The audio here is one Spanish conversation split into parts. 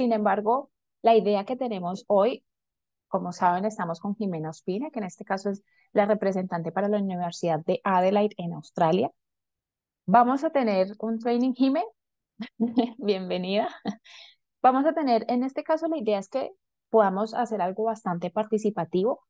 Sin embargo, la idea que tenemos hoy, como saben, estamos con Jimena Ospina, que en este caso es la representante para la Universidad de Adelaide en Australia. Vamos a tener un training, Jimena. Bienvenida. Vamos a tener, en este caso, la idea es que podamos hacer algo bastante participativo.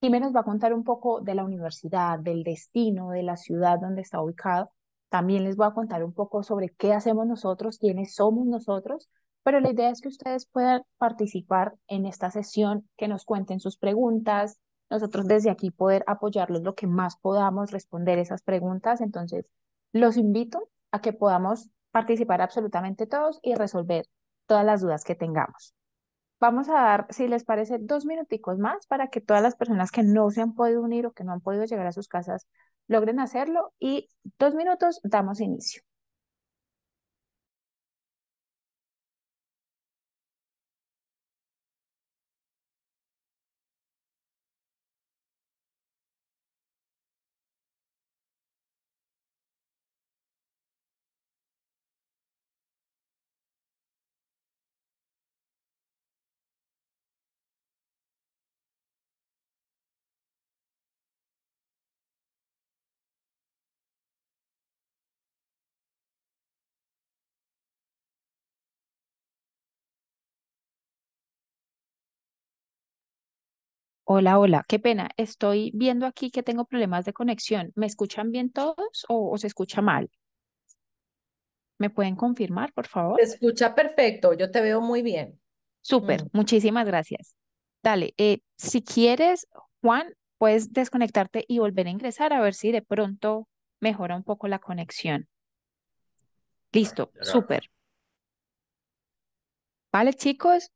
Jimena nos va a contar un poco de la universidad, del destino, de la ciudad donde está ubicado. También les voy a contar un poco sobre qué hacemos nosotros, quiénes somos nosotros pero la idea es que ustedes puedan participar en esta sesión, que nos cuenten sus preguntas, nosotros desde aquí poder apoyarlos lo que más podamos, responder esas preguntas. Entonces, los invito a que podamos participar absolutamente todos y resolver todas las dudas que tengamos. Vamos a dar, si les parece, dos minuticos más para que todas las personas que no se han podido unir o que no han podido llegar a sus casas logren hacerlo y dos minutos damos inicio. Hola, hola, qué pena. Estoy viendo aquí que tengo problemas de conexión. ¿Me escuchan bien todos o, se escucha mal? ¿Me pueden confirmar, por favor? Se escucha perfecto, yo te veo muy bien. Súper, mm. muchísimas gracias. Dale, eh, si quieres, Juan, puedes desconectarte y volver a ingresar a ver si de pronto mejora un poco la conexión. Listo, súper. Vale, chicos,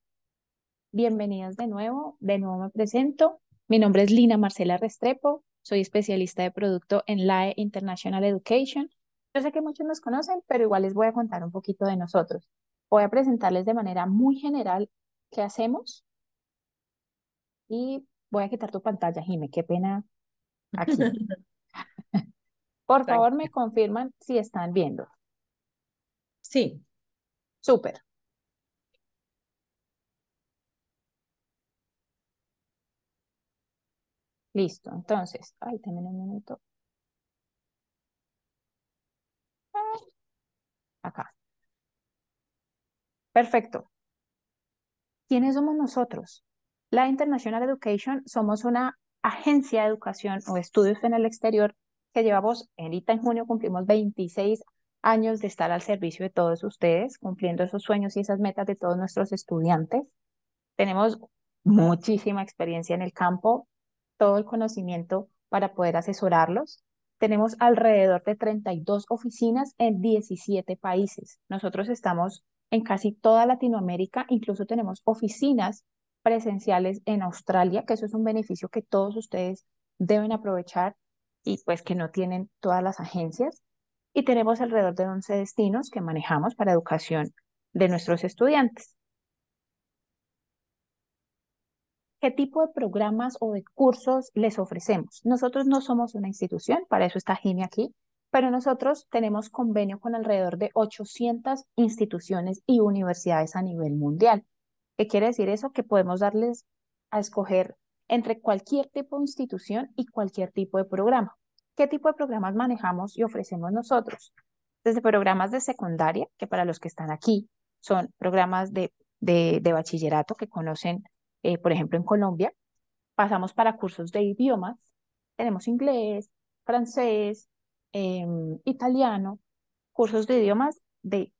bienvenidas de nuevo. De nuevo me presento. Mi nombre es Lina Marcela Restrepo, soy especialista de producto en LAE International Education. Yo sé que muchos nos conocen, pero igual les voy a contar un poquito de nosotros. Voy a presentarles de manera muy general qué hacemos. Y voy a quitar tu pantalla, Jime, qué pena aquí. Por favor, me confirman si están viendo. Sí. Súper. Listo, entonces, ahí también un minuto. Ah, acá. Perfecto. ¿Quiénes somos nosotros? La International Education somos una agencia de educación o estudios en el exterior que llevamos, ahorita en junio cumplimos 26 años de estar al servicio de todos ustedes, cumpliendo esos sueños y esas metas de todos nuestros estudiantes. Tenemos muchísima experiencia en el campo, todo el conocimiento para poder asesorarlos. Tenemos alrededor de 32 oficinas en 17 países. Nosotros estamos en casi toda Latinoamérica, incluso tenemos oficinas presenciales en Australia, que eso es un beneficio que todos ustedes deben aprovechar y pues que no tienen todas las agencias. Y tenemos alrededor de 11 destinos que manejamos para educación de nuestros estudiantes. qué tipo de programas o de cursos les ofrecemos. Nosotros no somos una institución, para eso está Gine aquí, pero nosotros tenemos convenio con alrededor de 800 instituciones y universidades a nivel mundial. ¿Qué quiere decir eso? Que podemos darles a escoger entre cualquier tipo de institución y cualquier tipo de programa. ¿Qué tipo de programas manejamos y ofrecemos nosotros? Desde programas de secundaria, que para los que están aquí son programas de, de bachillerato que conocen eh, por ejemplo, en Colombia, pasamos para cursos de idiomas, tenemos inglés, francés, em, italiano, cursos de idiomas de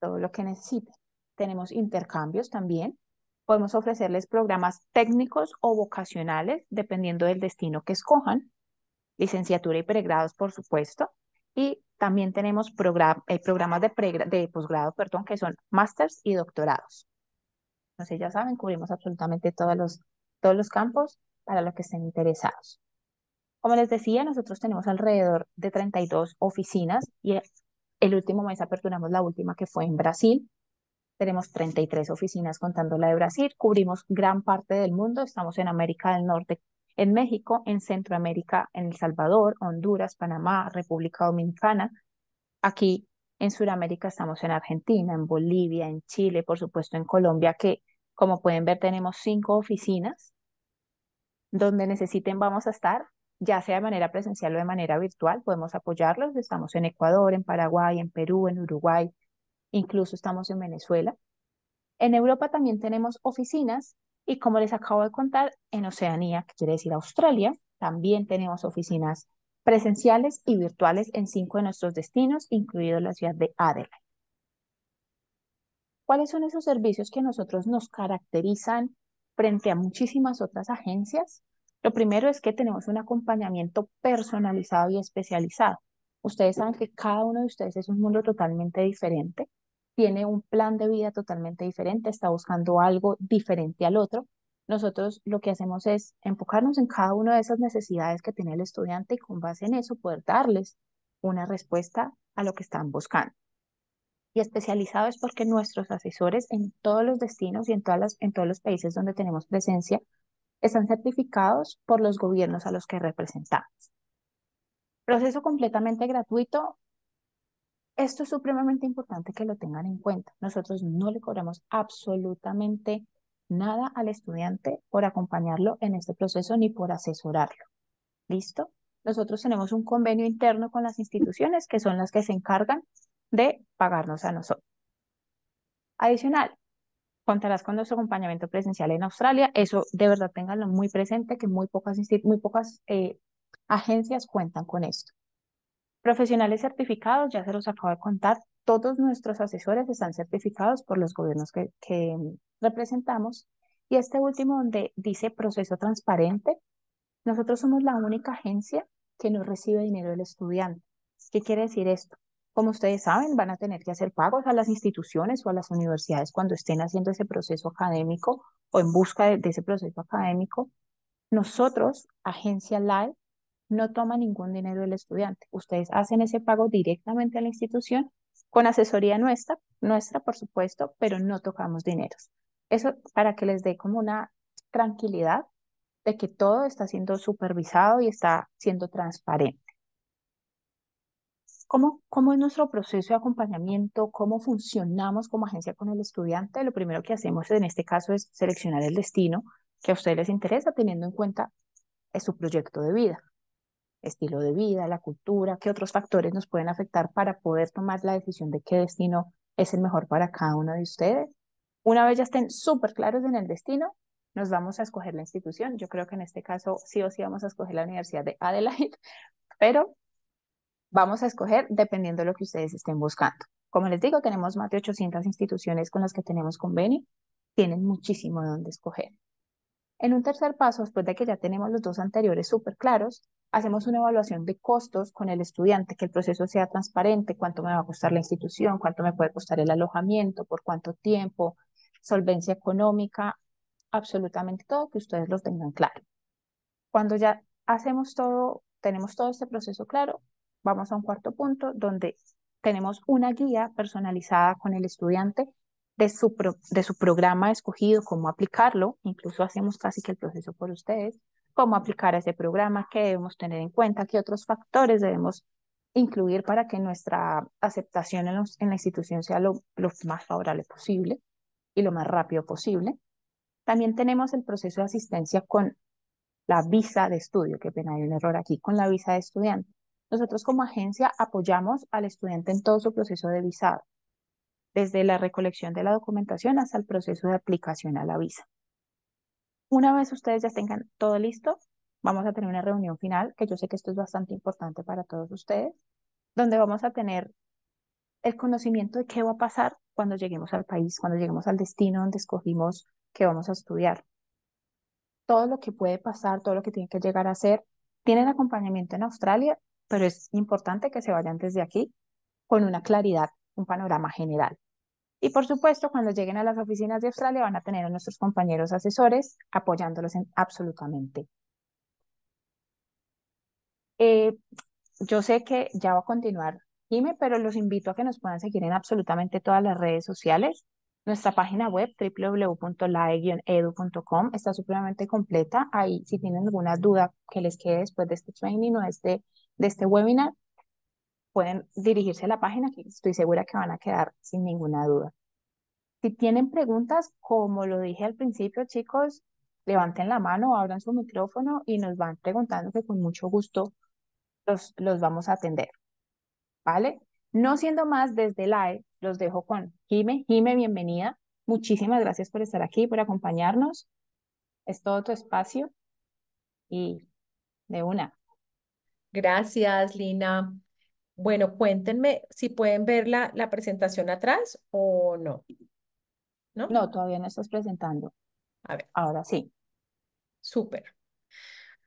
todo lo que necesiten. Tenemos intercambios también, podemos ofrecerles programas técnicos o vocacionales, dependiendo del destino que escojan, licenciatura y pregrados, por supuesto, y también tenemos eh, programas de, de posgrado, perdón, que son másters y doctorados sé ya saben, cubrimos absolutamente todos los, todos los campos para los que estén interesados. Como les decía, nosotros tenemos alrededor de 32 oficinas y el último mes aperturamos la última que fue en Brasil. Tenemos 33 oficinas contando la de Brasil, cubrimos gran parte del mundo, estamos en América del Norte, en México, en Centroamérica, en El Salvador, Honduras, Panamá, República Dominicana. Aquí en Sudamérica estamos en Argentina, en Bolivia, en Chile, por supuesto en Colombia, que como pueden ver tenemos cinco oficinas donde necesiten vamos a estar, ya sea de manera presencial o de manera virtual, podemos apoyarlos. Estamos en Ecuador, en Paraguay, en Perú, en Uruguay, incluso estamos en Venezuela. En Europa también tenemos oficinas y como les acabo de contar, en Oceanía, que quiere decir Australia, también tenemos oficinas presenciales y virtuales en cinco de nuestros destinos, incluido la ciudad de Adelaide. ¿Cuáles son esos servicios que a nosotros nos caracterizan frente a muchísimas otras agencias? Lo primero es que tenemos un acompañamiento personalizado y especializado. Ustedes saben que cada uno de ustedes es un mundo totalmente diferente, tiene un plan de vida totalmente diferente, está buscando algo diferente al otro nosotros lo que hacemos es enfocarnos en cada una de esas necesidades que tiene el estudiante y con base en eso poder darles una respuesta a lo que están buscando. Y especializado es porque nuestros asesores en todos los destinos y en, todas las, en todos los países donde tenemos presencia están certificados por los gobiernos a los que representamos. Proceso completamente gratuito. Esto es supremamente importante que lo tengan en cuenta. Nosotros no le cobramos absolutamente nada al estudiante por acompañarlo en este proceso ni por asesorarlo. ¿Listo? Nosotros tenemos un convenio interno con las instituciones que son las que se encargan de pagarnos a nosotros. Adicional, contarás con nuestro acompañamiento presencial en Australia. Eso de verdad ténganlo muy presente, que muy pocas, muy pocas eh, agencias cuentan con esto. Profesionales certificados, ya se los acabo de contar, todos nuestros asesores están certificados por los gobiernos que, representamos. Y este último donde dice proceso transparente, nosotros somos la única agencia que no recibe dinero del estudiante. ¿Qué quiere decir esto? Como ustedes saben, van a tener que hacer pagos a las instituciones o a las universidades cuando estén haciendo ese proceso académico o en busca de, ese proceso académico. Nosotros, Agencia LAE, no toma ningún dinero del estudiante. Ustedes hacen ese pago directamente a la institución con asesoría nuestra, nuestra por supuesto, pero no tocamos dineros. Eso para que les dé como una tranquilidad de que todo está siendo supervisado y está siendo transparente. ¿Cómo, ¿Cómo es nuestro proceso de acompañamiento? ¿Cómo funcionamos como agencia con el estudiante? Lo primero que hacemos en este caso es seleccionar el destino que a ustedes les interesa teniendo en cuenta eh, su proyecto de vida estilo de vida, la cultura, qué otros factores nos pueden afectar para poder tomar la decisión de qué destino es el mejor para cada uno de ustedes. Una vez ya estén súper claros en el destino, nos vamos a escoger la institución. Yo creo que en este caso sí o sí vamos a escoger la Universidad de Adelaide, pero vamos a escoger dependiendo de lo que ustedes estén buscando. Como les digo, tenemos más de 800 instituciones con las que tenemos convenio. Tienen muchísimo donde escoger. En un tercer paso, después de que ya tenemos los dos anteriores súper claros, hacemos una evaluación de costos con el estudiante, que el proceso sea transparente, cuánto me va a costar la institución, cuánto me puede costar el alojamiento, por cuánto tiempo, solvencia económica, absolutamente todo, que ustedes lo tengan claro. Cuando ya hacemos todo, tenemos todo este proceso claro, vamos a un cuarto punto donde tenemos una guía personalizada con el estudiante de su, de su programa escogido, cómo aplicarlo, incluso hacemos casi que el proceso por ustedes, cómo aplicar ese programa, qué debemos tener en cuenta, qué otros factores debemos incluir para que nuestra aceptación en, en la institución sea lo, lo más favorable posible y lo más rápido posible. También tenemos el proceso de asistencia con la visa de estudio, que pena hay un error aquí, con la visa de estudiante. Nosotros como agencia apoyamos al estudiante en todo su proceso de visado desde la recolección de la documentación hasta el proceso de aplicación a la visa. Una vez ustedes ya tengan todo listo, vamos a tener una reunión final, que yo sé que esto es bastante importante para todos ustedes, donde vamos a tener el conocimiento de qué va a pasar cuando lleguemos al país, cuando lleguemos al destino donde escogimos que vamos a estudiar. Todo lo que puede pasar, todo lo que tienen que llegar a hacer, tienen acompañamiento en Australia, pero es importante que se vayan desde aquí con una claridad, un panorama general. Y por supuesto, cuando lleguen a las oficinas de Australia van a tener a nuestros compañeros asesores apoyándolos en absolutamente. Eh, yo sé que ya va a continuar Jimmy, pero los invito a que nos puedan seguir en absolutamente todas las redes sociales. Nuestra página web www.lae-edu.com está supremamente completa. Ahí, si tienen alguna duda que les quede después de este training o este, de este webinar, pueden dirigirse a la página que estoy segura que van a quedar sin ninguna duda. Si tienen preguntas, como lo dije al principio, chicos, levanten la mano, abran su micrófono y nos van preguntando que con mucho gusto los, los vamos a atender. ¿Vale? No siendo más, desde Live los dejo con Jime. Jime, bienvenida. Muchísimas gracias por estar aquí, por acompañarnos. Es todo tu espacio y de una. Gracias, Lina. Bueno, cuéntenme si pueden ver la, la presentación atrás o no. no. No, todavía no estás presentando. A ver. Ahora sí. Súper.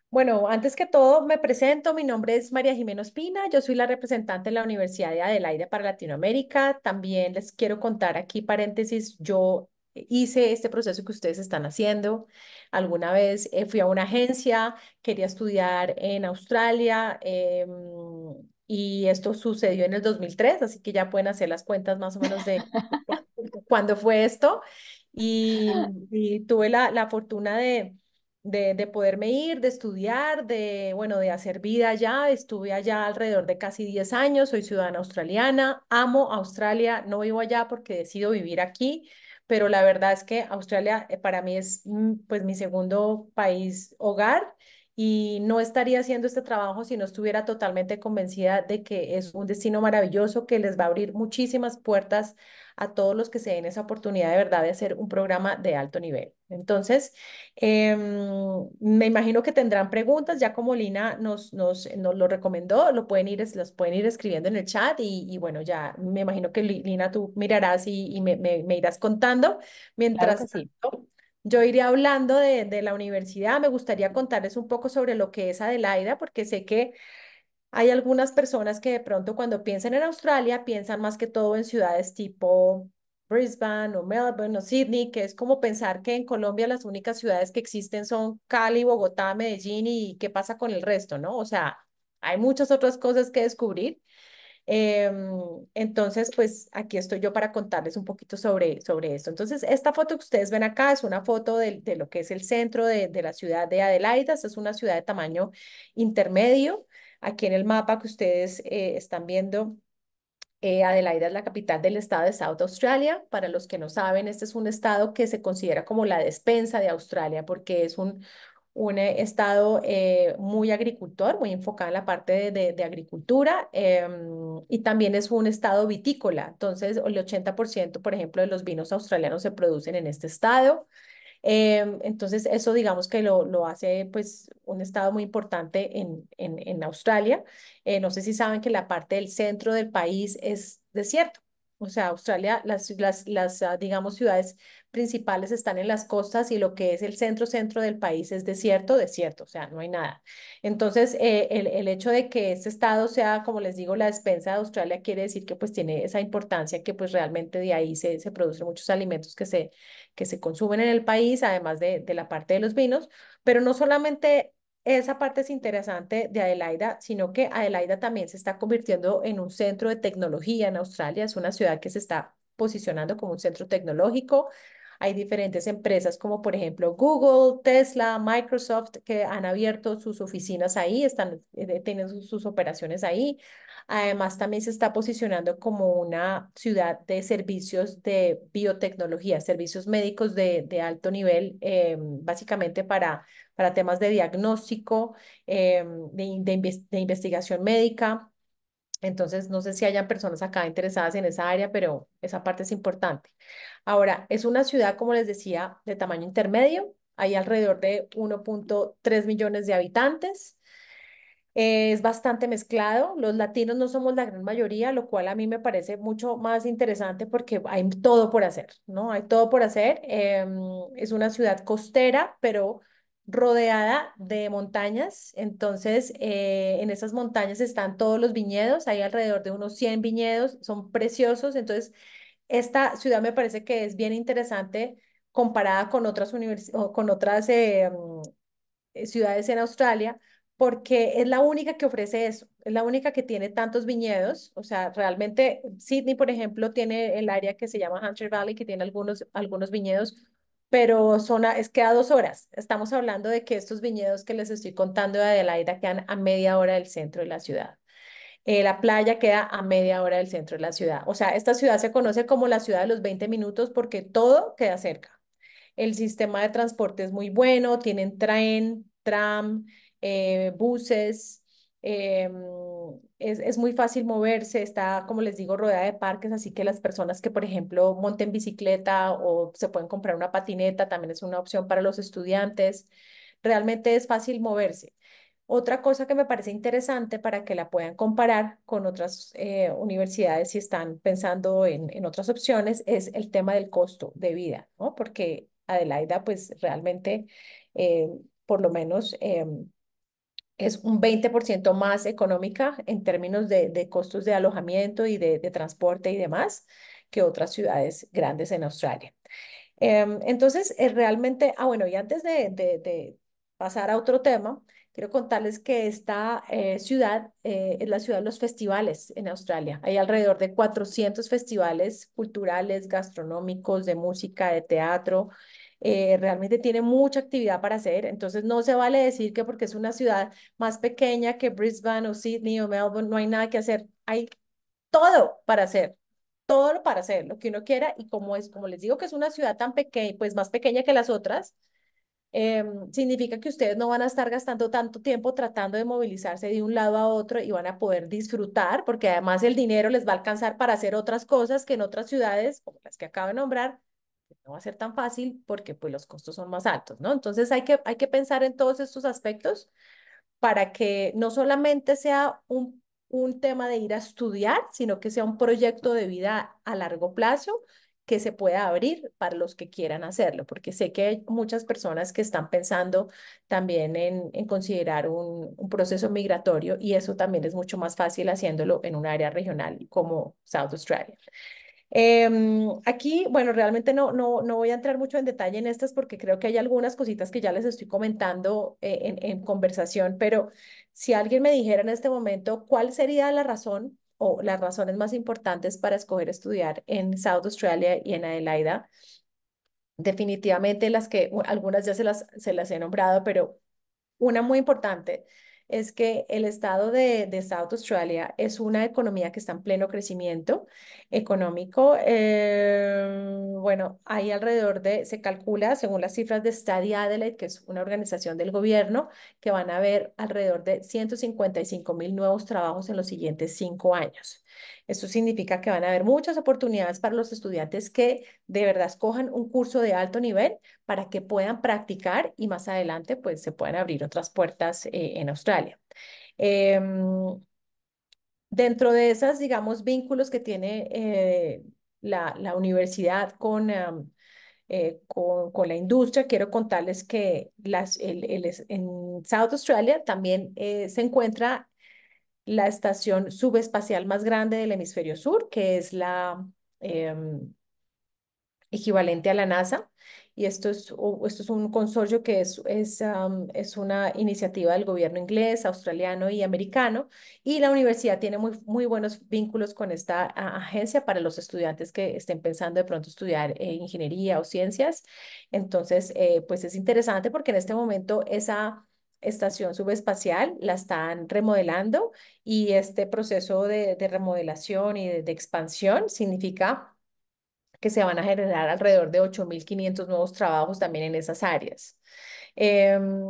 Bueno, antes que todo, me presento. Mi nombre es María Jiménez Pina. Yo soy la representante de la Universidad de aire para Latinoamérica. También les quiero contar aquí, paréntesis, yo hice este proceso que ustedes están haciendo. Alguna vez eh, fui a una agencia, quería estudiar en Australia. Em, y esto sucedió en el 2003, así que ya pueden hacer las cuentas más o menos de cuándo fue esto. Y, tuve la, fortuna de, de, poderme ir, de estudiar, de, bueno, de hacer vida allá. Estuve allá alrededor de casi 10 años, soy ciudadana australiana, amo Australia, no vivo allá porque decido vivir aquí, pero la verdad es que Australia eh, para mí es mm, pues mi segundo país hogar y no estaría haciendo este trabajo si no estuviera totalmente convencida de que es un destino maravilloso que les va a abrir muchísimas puertas a todos los que se den esa oportunidad de verdad de hacer un programa de alto nivel. Entonces, em, me imagino que tendrán preguntas, ya como Lina nos, nos, eh, lo recomendó, lo pueden ir, las pueden ir escribiendo en el chat y, bueno, ya me imagino que Lina tú mirarás y, me, irás contando mientras yo iré hablando de, de, la universidad, me gustaría contarles un poco sobre lo que es Adelaida, porque sé que hay algunas personas que de pronto cuando piensan en Australia piensan más que todo en ciudades tipo Brisbane o Melbourne o Sydney, que es como pensar que en Colombia las únicas ciudades que existen son Cali, Bogotá, Medellín y qué pasa con el resto, ¿no? O sea, hay muchas otras cosas que descubrir. Em, entonces, pues aquí estoy yo para contarles un poquito sobre, sobre esto. Entonces, esta foto que ustedes ven acá es una foto de, lo que es el centro de, la ciudad de Adelaida. Esta es una ciudad de tamaño intermedio. Aquí en el mapa que ustedes eh, están viendo, eh, Adelaida es la capital del estado de South Australia. Para los que no saben, este es un estado que se considera como la despensa de Australia porque es un, un eh, estado eh, muy agricultor, muy enfocado en la parte de, agricultura em, y también es un estado vitícola. Entonces, el 80%, por ejemplo, de los vinos australianos se producen en este estado. Em, entonces, eso digamos que lo, lo, hace pues un estado muy importante en, en, en Australia. Eh, no sé si saben que la parte del centro del país es desierto. O sea, Australia, las, las, las ah, digamos, ciudades principales están en las costas y lo que es el centro-centro del país es desierto, desierto, o sea, no hay nada. Entonces, eh, el, el, hecho de que este estado sea, como les digo, la despensa de Australia quiere decir que pues tiene esa importancia que pues realmente de ahí se, se producen muchos alimentos que se, que se consumen en el país, además de, de la parte de los vinos, pero no solamente esa parte es interesante de Adelaida, sino que Adelaida también se está convirtiendo en un centro de tecnología en Australia. Es una ciudad que se está posicionando como un centro tecnológico. Hay diferentes empresas como por ejemplo Google, Tesla, Microsoft que han abierto sus oficinas ahí, están, eh, tienen sus, operaciones ahí. Además, también se está posicionando como una ciudad de servicios de biotecnología, servicios médicos de, de alto nivel, eh, básicamente para, para temas de diagnóstico, eh, de investigación médica entonces, no sé si hayan personas acá interesadas en esa área, pero esa parte es importante. Ahora, es una ciudad, como les decía, de tamaño intermedio. Hay alrededor de 1.3 millones de habitantes. es bastante mezclado. Los latinos no somos la gran mayoría, lo cual a mí me parece mucho más interesante porque hay todo por hacer, ¿no? Hay todo por hacer. Em, es una ciudad costera, pero rodeada de montañas, entonces eh, en esas montañas están todos los viñedos, hay alrededor de unos 100 viñedos, son preciosos, entonces esta ciudad me parece que es bien interesante comparada con otras, con otras eh, mm, eh, ciudades en Australia, porque es la única que ofrece eso, es la única que tiene tantos viñedos, o sea, realmente Sydney, por ejemplo, tiene el área que se llama Hunter Valley, que tiene algunos, algunos viñedos, pero son es que a dos horas. Estamos hablando de que estos viñedos que les estoy contando de Adelaida quedan a media hora del centro de la ciudad. Eh, la playa queda a media hora del centro de la ciudad. O sea, esta ciudad se conoce como la ciudad de los 20 minutos porque todo queda cerca. El sistema de transporte es muy bueno, tienen tren, tram, eh, buses, Em, es, muy fácil moverse, está, como les digo, rodeada de parques, así que las personas que, por ejemplo, monten bicicleta o se pueden comprar una patineta, también es una opción para los estudiantes. Realmente es fácil moverse. Otra cosa que me parece interesante para que la puedan comparar con otras eh, universidades si están pensando en, otras opciones es el tema del costo de vida, ¿no? Porque Adelaida, pues realmente, eh, por lo menos em, es un 20% más económica en términos de, de costos de alojamiento y de, de, transporte y demás que otras ciudades grandes en Australia. Em, entonces, eh, realmente, ah, bueno, y antes de, de, pasar a otro tema, quiero contarles que esta eh, ciudad eh, es la ciudad de los festivales en Australia. Hay alrededor de 400 festivales culturales, gastronómicos, de música, de teatro, eh, realmente tiene mucha actividad para hacer, entonces no se vale decir que porque es una ciudad más pequeña que Brisbane o Sydney o Melbourne, no hay nada que hacer, hay todo para hacer, todo para hacer lo que uno quiera y como es, como les digo que es una ciudad tan pequeña, pues más pequeña que las otras, em, significa que ustedes no van a estar gastando tanto tiempo tratando de movilizarse de un lado a otro y van a poder disfrutar, porque además el dinero les va a alcanzar para hacer otras cosas que en otras ciudades, como las que acabo de nombrar, no va a ser tan fácil porque pues los costos son más altos, ¿no? Entonces hay que, hay que pensar en todos estos aspectos para que no solamente sea un, un tema de ir a estudiar, sino que sea un proyecto de vida a largo plazo que se pueda abrir para los que quieran hacerlo, porque sé que hay muchas personas que están pensando también en, en considerar un, un, proceso migratorio y eso también es mucho más fácil haciéndolo en un área regional como South Australia. Eh, aquí, bueno, realmente no, no, no voy a entrar mucho en detalle en estas porque creo que hay algunas cositas que ya les estoy comentando eh, en, conversación, pero si alguien me dijera en este momento cuál sería la razón o las razones más importantes para escoger estudiar en South Australia y en Adelaida, definitivamente las que algunas ya se las, se las he nombrado, pero una muy importante es que el estado de, South Australia es una economía que está en pleno crecimiento económico. Eh, bueno, hay alrededor de, se calcula, según las cifras de Study Adelaide, que es una organización del gobierno, que van a haber alrededor de 155 mil nuevos trabajos en los siguientes cinco años. Esto significa que van a haber muchas oportunidades para los estudiantes que de verdad escojan un curso de alto nivel para que puedan practicar y más adelante pues se puedan abrir otras puertas eh, en Australia. Em, dentro de esas, digamos, vínculos que tiene eh, la, universidad eh, con, con, la industria, quiero contarles que las, en South Australia también se encuentra la estación subespacial más grande del hemisferio sur, que es la em, equivalente a la NASA. Y esto es, esto es un consorcio que es, es, es una iniciativa del gobierno inglés, australiano y americano. Y la universidad tiene muy, muy buenos vínculos con esta agencia para los estudiantes que estén pensando de pronto estudiar eh, ingeniería o ciencias. Entonces, eh, pues es interesante porque en este momento esa estación subespacial, la están remodelando y este proceso de, remodelación y de, expansión significa que se van a generar alrededor de 8.500 nuevos trabajos también en esas áreas. Em,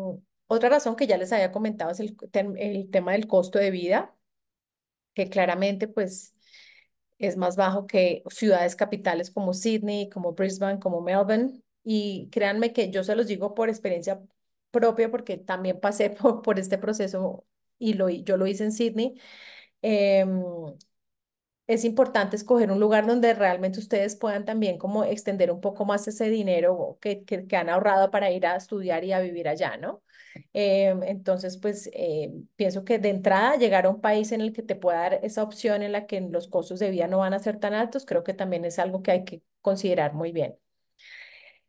otra razón que ya les había comentado es el, el tema del costo de vida, que claramente pues es más bajo que ciudades capitales como Sydney, como Brisbane, como Melbourne. Y créanme que yo se los digo por experiencia propia, porque también pasé por, este proceso y lo, yo lo hice en Sydney, em, es importante escoger un lugar donde realmente ustedes puedan también como extender un poco más ese dinero que, que, han ahorrado para ir a estudiar y a vivir allá, ¿no? Em, entonces, pues em, pienso que de entrada llegar a un país en el que te pueda dar esa opción en la que los costos de vida no van a ser tan altos, creo que también es algo que hay que considerar muy bien.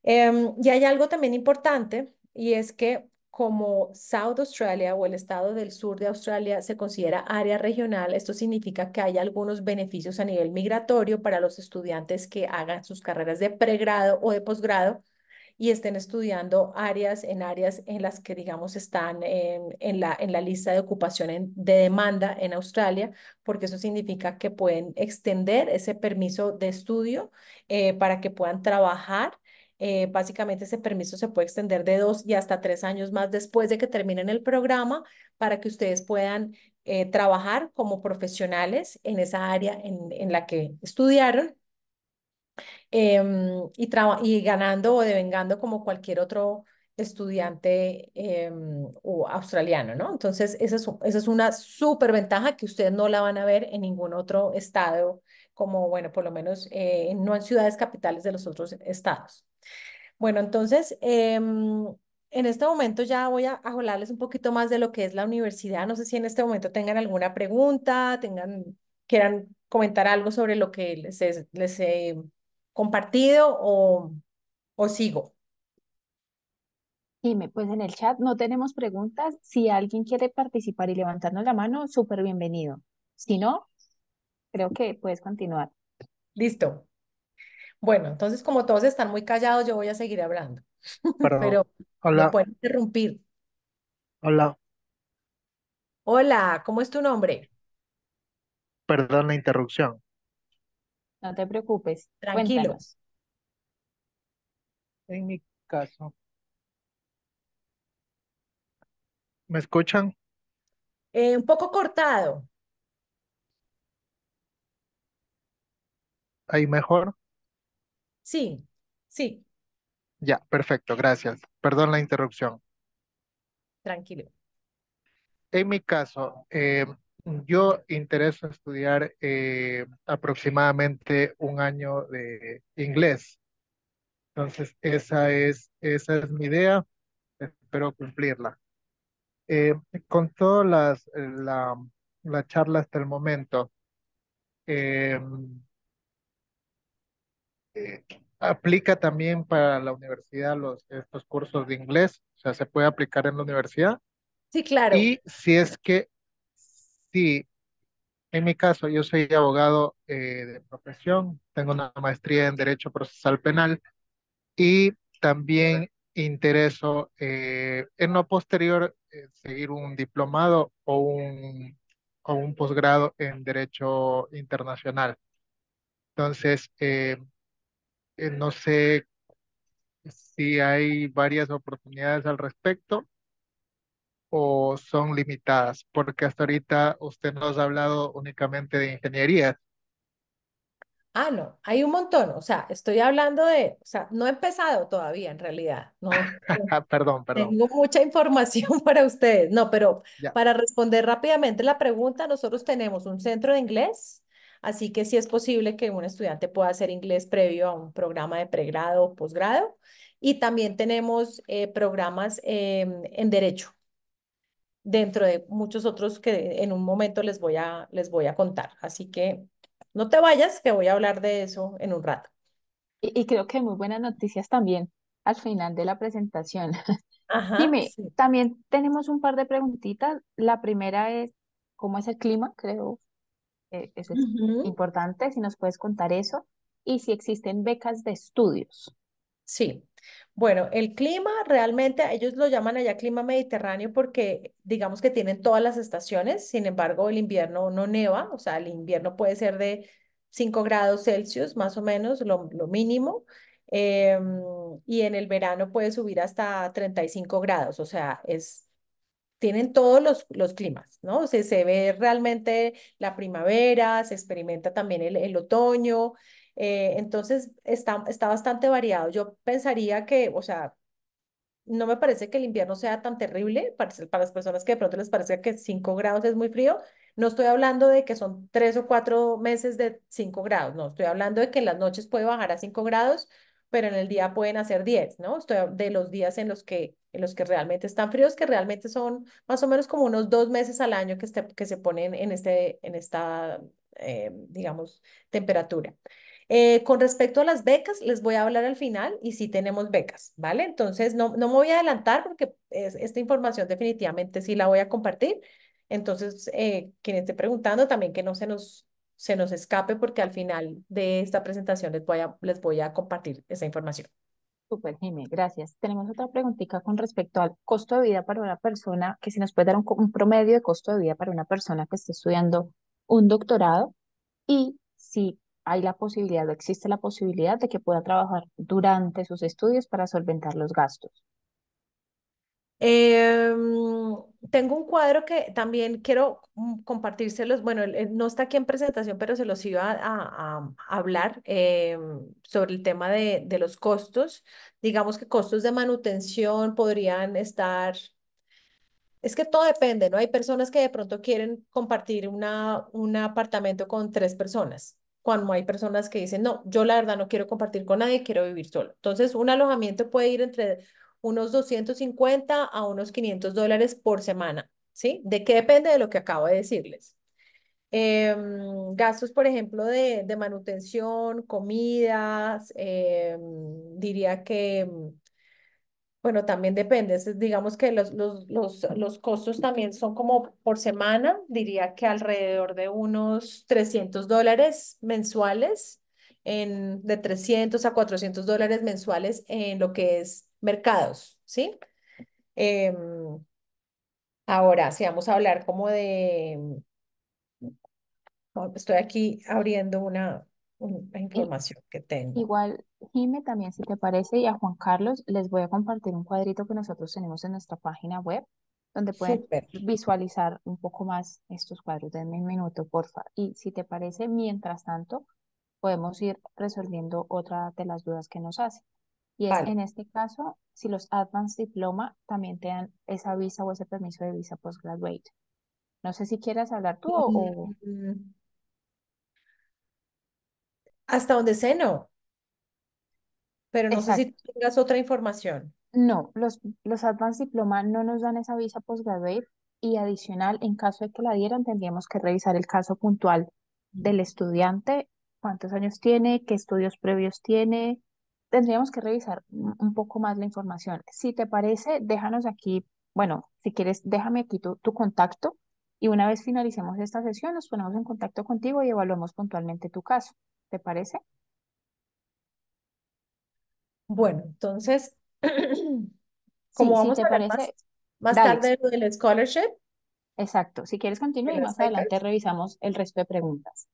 y hay algo también importante y es que como South Australia o el estado del sur de Australia se considera área regional, esto significa que hay algunos beneficios a nivel migratorio para los estudiantes que hagan sus carreras de pregrado o de posgrado y estén estudiando áreas en áreas en las que, digamos, están en, la, en la lista de ocupación de demanda en Australia, porque eso significa que pueden extender ese permiso de estudio eh, para que puedan trabajar eh, básicamente ese permiso se puede extender de dos y hasta tres años más después de que terminen el programa para que ustedes puedan eh, trabajar como profesionales en esa área en, la que estudiaron em, y, y ganando o devengando como cualquier otro estudiante em, o australiano, ¿no? Entonces, esa es, es una súper ventaja que ustedes no la van a ver en ningún otro estado, como, bueno, por lo menos eh, no en ciudades capitales de los otros estados. Bueno, entonces, em, en este momento ya voy a, jolarles un poquito más de lo que es la universidad. No sé si en este momento tengan alguna pregunta, tengan, quieran comentar algo sobre lo que les, he compartido o, o sigo. Dime, pues en el chat no tenemos preguntas. Si alguien quiere participar y levantarnos la mano, súper bienvenido. Si no, creo que puedes continuar. Listo. Bueno, entonces como todos están muy callados, yo voy a seguir hablando, Perdón. pero Hola, me pueden interrumpir. hola, Hola, ¿cómo es tu nombre? perdón la interrupción. No te preocupes, tranquilos. En mi caso, ¿me escuchan? Eh, un poco cortado. ¿Ahí mejor? Sí, sí, Ya, perfecto, gracias. Perdón la interrupción. tranquilo. En mi caso, eh, yo intereso estudiar eh, aproximadamente un año de inglés. Entonces, esa es, esa es mi idea. Espero cumplirla. Eh, con todas las, la, charla hasta el momento, eh, aplica también para la universidad los, estos cursos de inglés, o sea, se puede aplicar en la universidad. Sí, claro. Y si es que, sí en mi caso yo soy abogado eh, de profesión, tengo una maestría en Derecho Procesal Penal y también intereso eh, en lo posterior eh, seguir un diplomado o un, o un posgrado en Derecho Internacional. Entonces, eh, eh, no sé si hay varias oportunidades al respecto o son limitadas, porque hasta ahorita usted nos ha hablado únicamente de ingeniería. Ah, no, hay un montón, o sea, estoy hablando de, o sea, no he empezado todavía en realidad, no. Ah, perdón, perdón. Tengo mucha información para ustedes, no, pero para responder rápidamente la pregunta, nosotros tenemos un centro de inglés, Así que sí es posible que un estudiante pueda hacer inglés previo a un programa de pregrado o posgrado. Y también tenemos eh, programas em, en derecho, dentro de muchos otros que en un momento les voy, a, les voy a contar. Así que no te vayas, que voy a hablar de eso en un rato. Y, creo que muy buenas noticias también al final de la presentación. Dime, también tenemos un par de preguntitas. La primera es, ¿cómo es el clima? Creo eh, eso es importante, si nos puedes contar eso. Y si existen becas de estudios. Sí. Bueno, el clima realmente, ellos lo llaman allá clima mediterráneo porque digamos que tienen todas las estaciones, sin embargo el invierno no neva, o sea, el invierno puede ser de 5 grados Celsius más o menos, lo, mínimo, em, y en el verano puede subir hasta 35 grados, o sea, es tienen todos los, los climas, ¿no? sea, se ve realmente la primavera, se experimenta también el, otoño, eh, entonces está, está bastante variado. Yo pensaría que, o sea, no me parece que el invierno sea tan terrible para, para las personas que de pronto les parece que 5 grados es muy frío. No estoy hablando de que son 3 o 4 meses de 5 grados, no, estoy hablando de que en las noches puede bajar a 5 grados, pero en el día pueden hacer 10, ¿no? Estoy de los días en los que en los que realmente están fríos, que realmente son más o menos como unos dos meses al año que, este, que se ponen en, este, en esta, eh, digamos, temperatura. Eh, con respecto a las becas, les voy a hablar al final y si tenemos becas, ¿vale? Entonces, no, no me voy a adelantar porque esta información definitivamente sí la voy a compartir. Entonces, eh, quien esté preguntando también que no se nos se nos escape porque al final de esta presentación les voy a, les voy a compartir esa información. Súper, Jimmy, gracias. Tenemos otra preguntita con respecto al costo de vida para una persona, que si nos puede dar un promedio de costo de vida para una persona que esté estudiando un doctorado y si hay la posibilidad o existe la posibilidad de que pueda trabajar durante sus estudios para solventar los gastos. Em, tengo un cuadro que también quiero mm, compartírselos. Bueno, no está aquí en presentación, pero se los iba a, hablar em, sobre el tema de, de, los costos. Digamos que costos de manutención podrían estar... Es que todo depende, ¿no? Hay personas que de pronto quieren compartir una, un apartamento con tres personas, cuando hay personas que dicen, no, yo la verdad no quiero compartir con nadie, quiero vivir solo. Entonces, un alojamiento puede ir entre unos 250 a unos 500 dólares por semana, ¿sí? ¿De qué depende de lo que acabo de decirles? Em, gastos, por ejemplo, de, manutención, comidas, em, diría que, bueno, también depende, digamos que los, los, los, los, costos también son como por semana, diría que alrededor de unos 300 dólares mensuales, en, de 300 a 400 dólares mensuales en lo que es mercados, ¿sí? Em, ahora, si vamos a hablar como de... Mm, oh, estoy aquí abriendo una, eh, información que tengo. Igual, Jime, también si te parece, y a Juan Carlos, les voy a compartir un cuadrito que nosotros tenemos en nuestra página web, donde pueden visualizar un poco más estos cuadros. Denme un minuto, porfa. Y si te parece, mientras tanto, podemos ir resolviendo otra de las dudas que nos hacen y en este caso, si los Advanced Diploma también te dan esa visa o ese permiso de visa postgraduate. No sé si quieras hablar tú o... Mm, mm. Hasta donde sé, no. Pero no sé si tengas otra información. No, los, los Advanced Diploma no nos dan esa visa postgraduate y adicional, en caso de que la dieran, tendríamos que revisar el caso puntual del estudiante, cuántos años tiene, qué estudios previos tiene, tendríamos que revisar un poco más la información. Si te parece, déjanos aquí, bueno, si quieres, déjame aquí tu, contacto y una vez finalicemos esta sesión, nos ponemos en contacto contigo y evaluamos puntualmente tu caso. ¿Te parece? Bueno, entonces, ¿cómo vamos te a parece, más, tarde del scholarship. Exacto, si quieres continuar y más adelante revisamos el resto de preguntas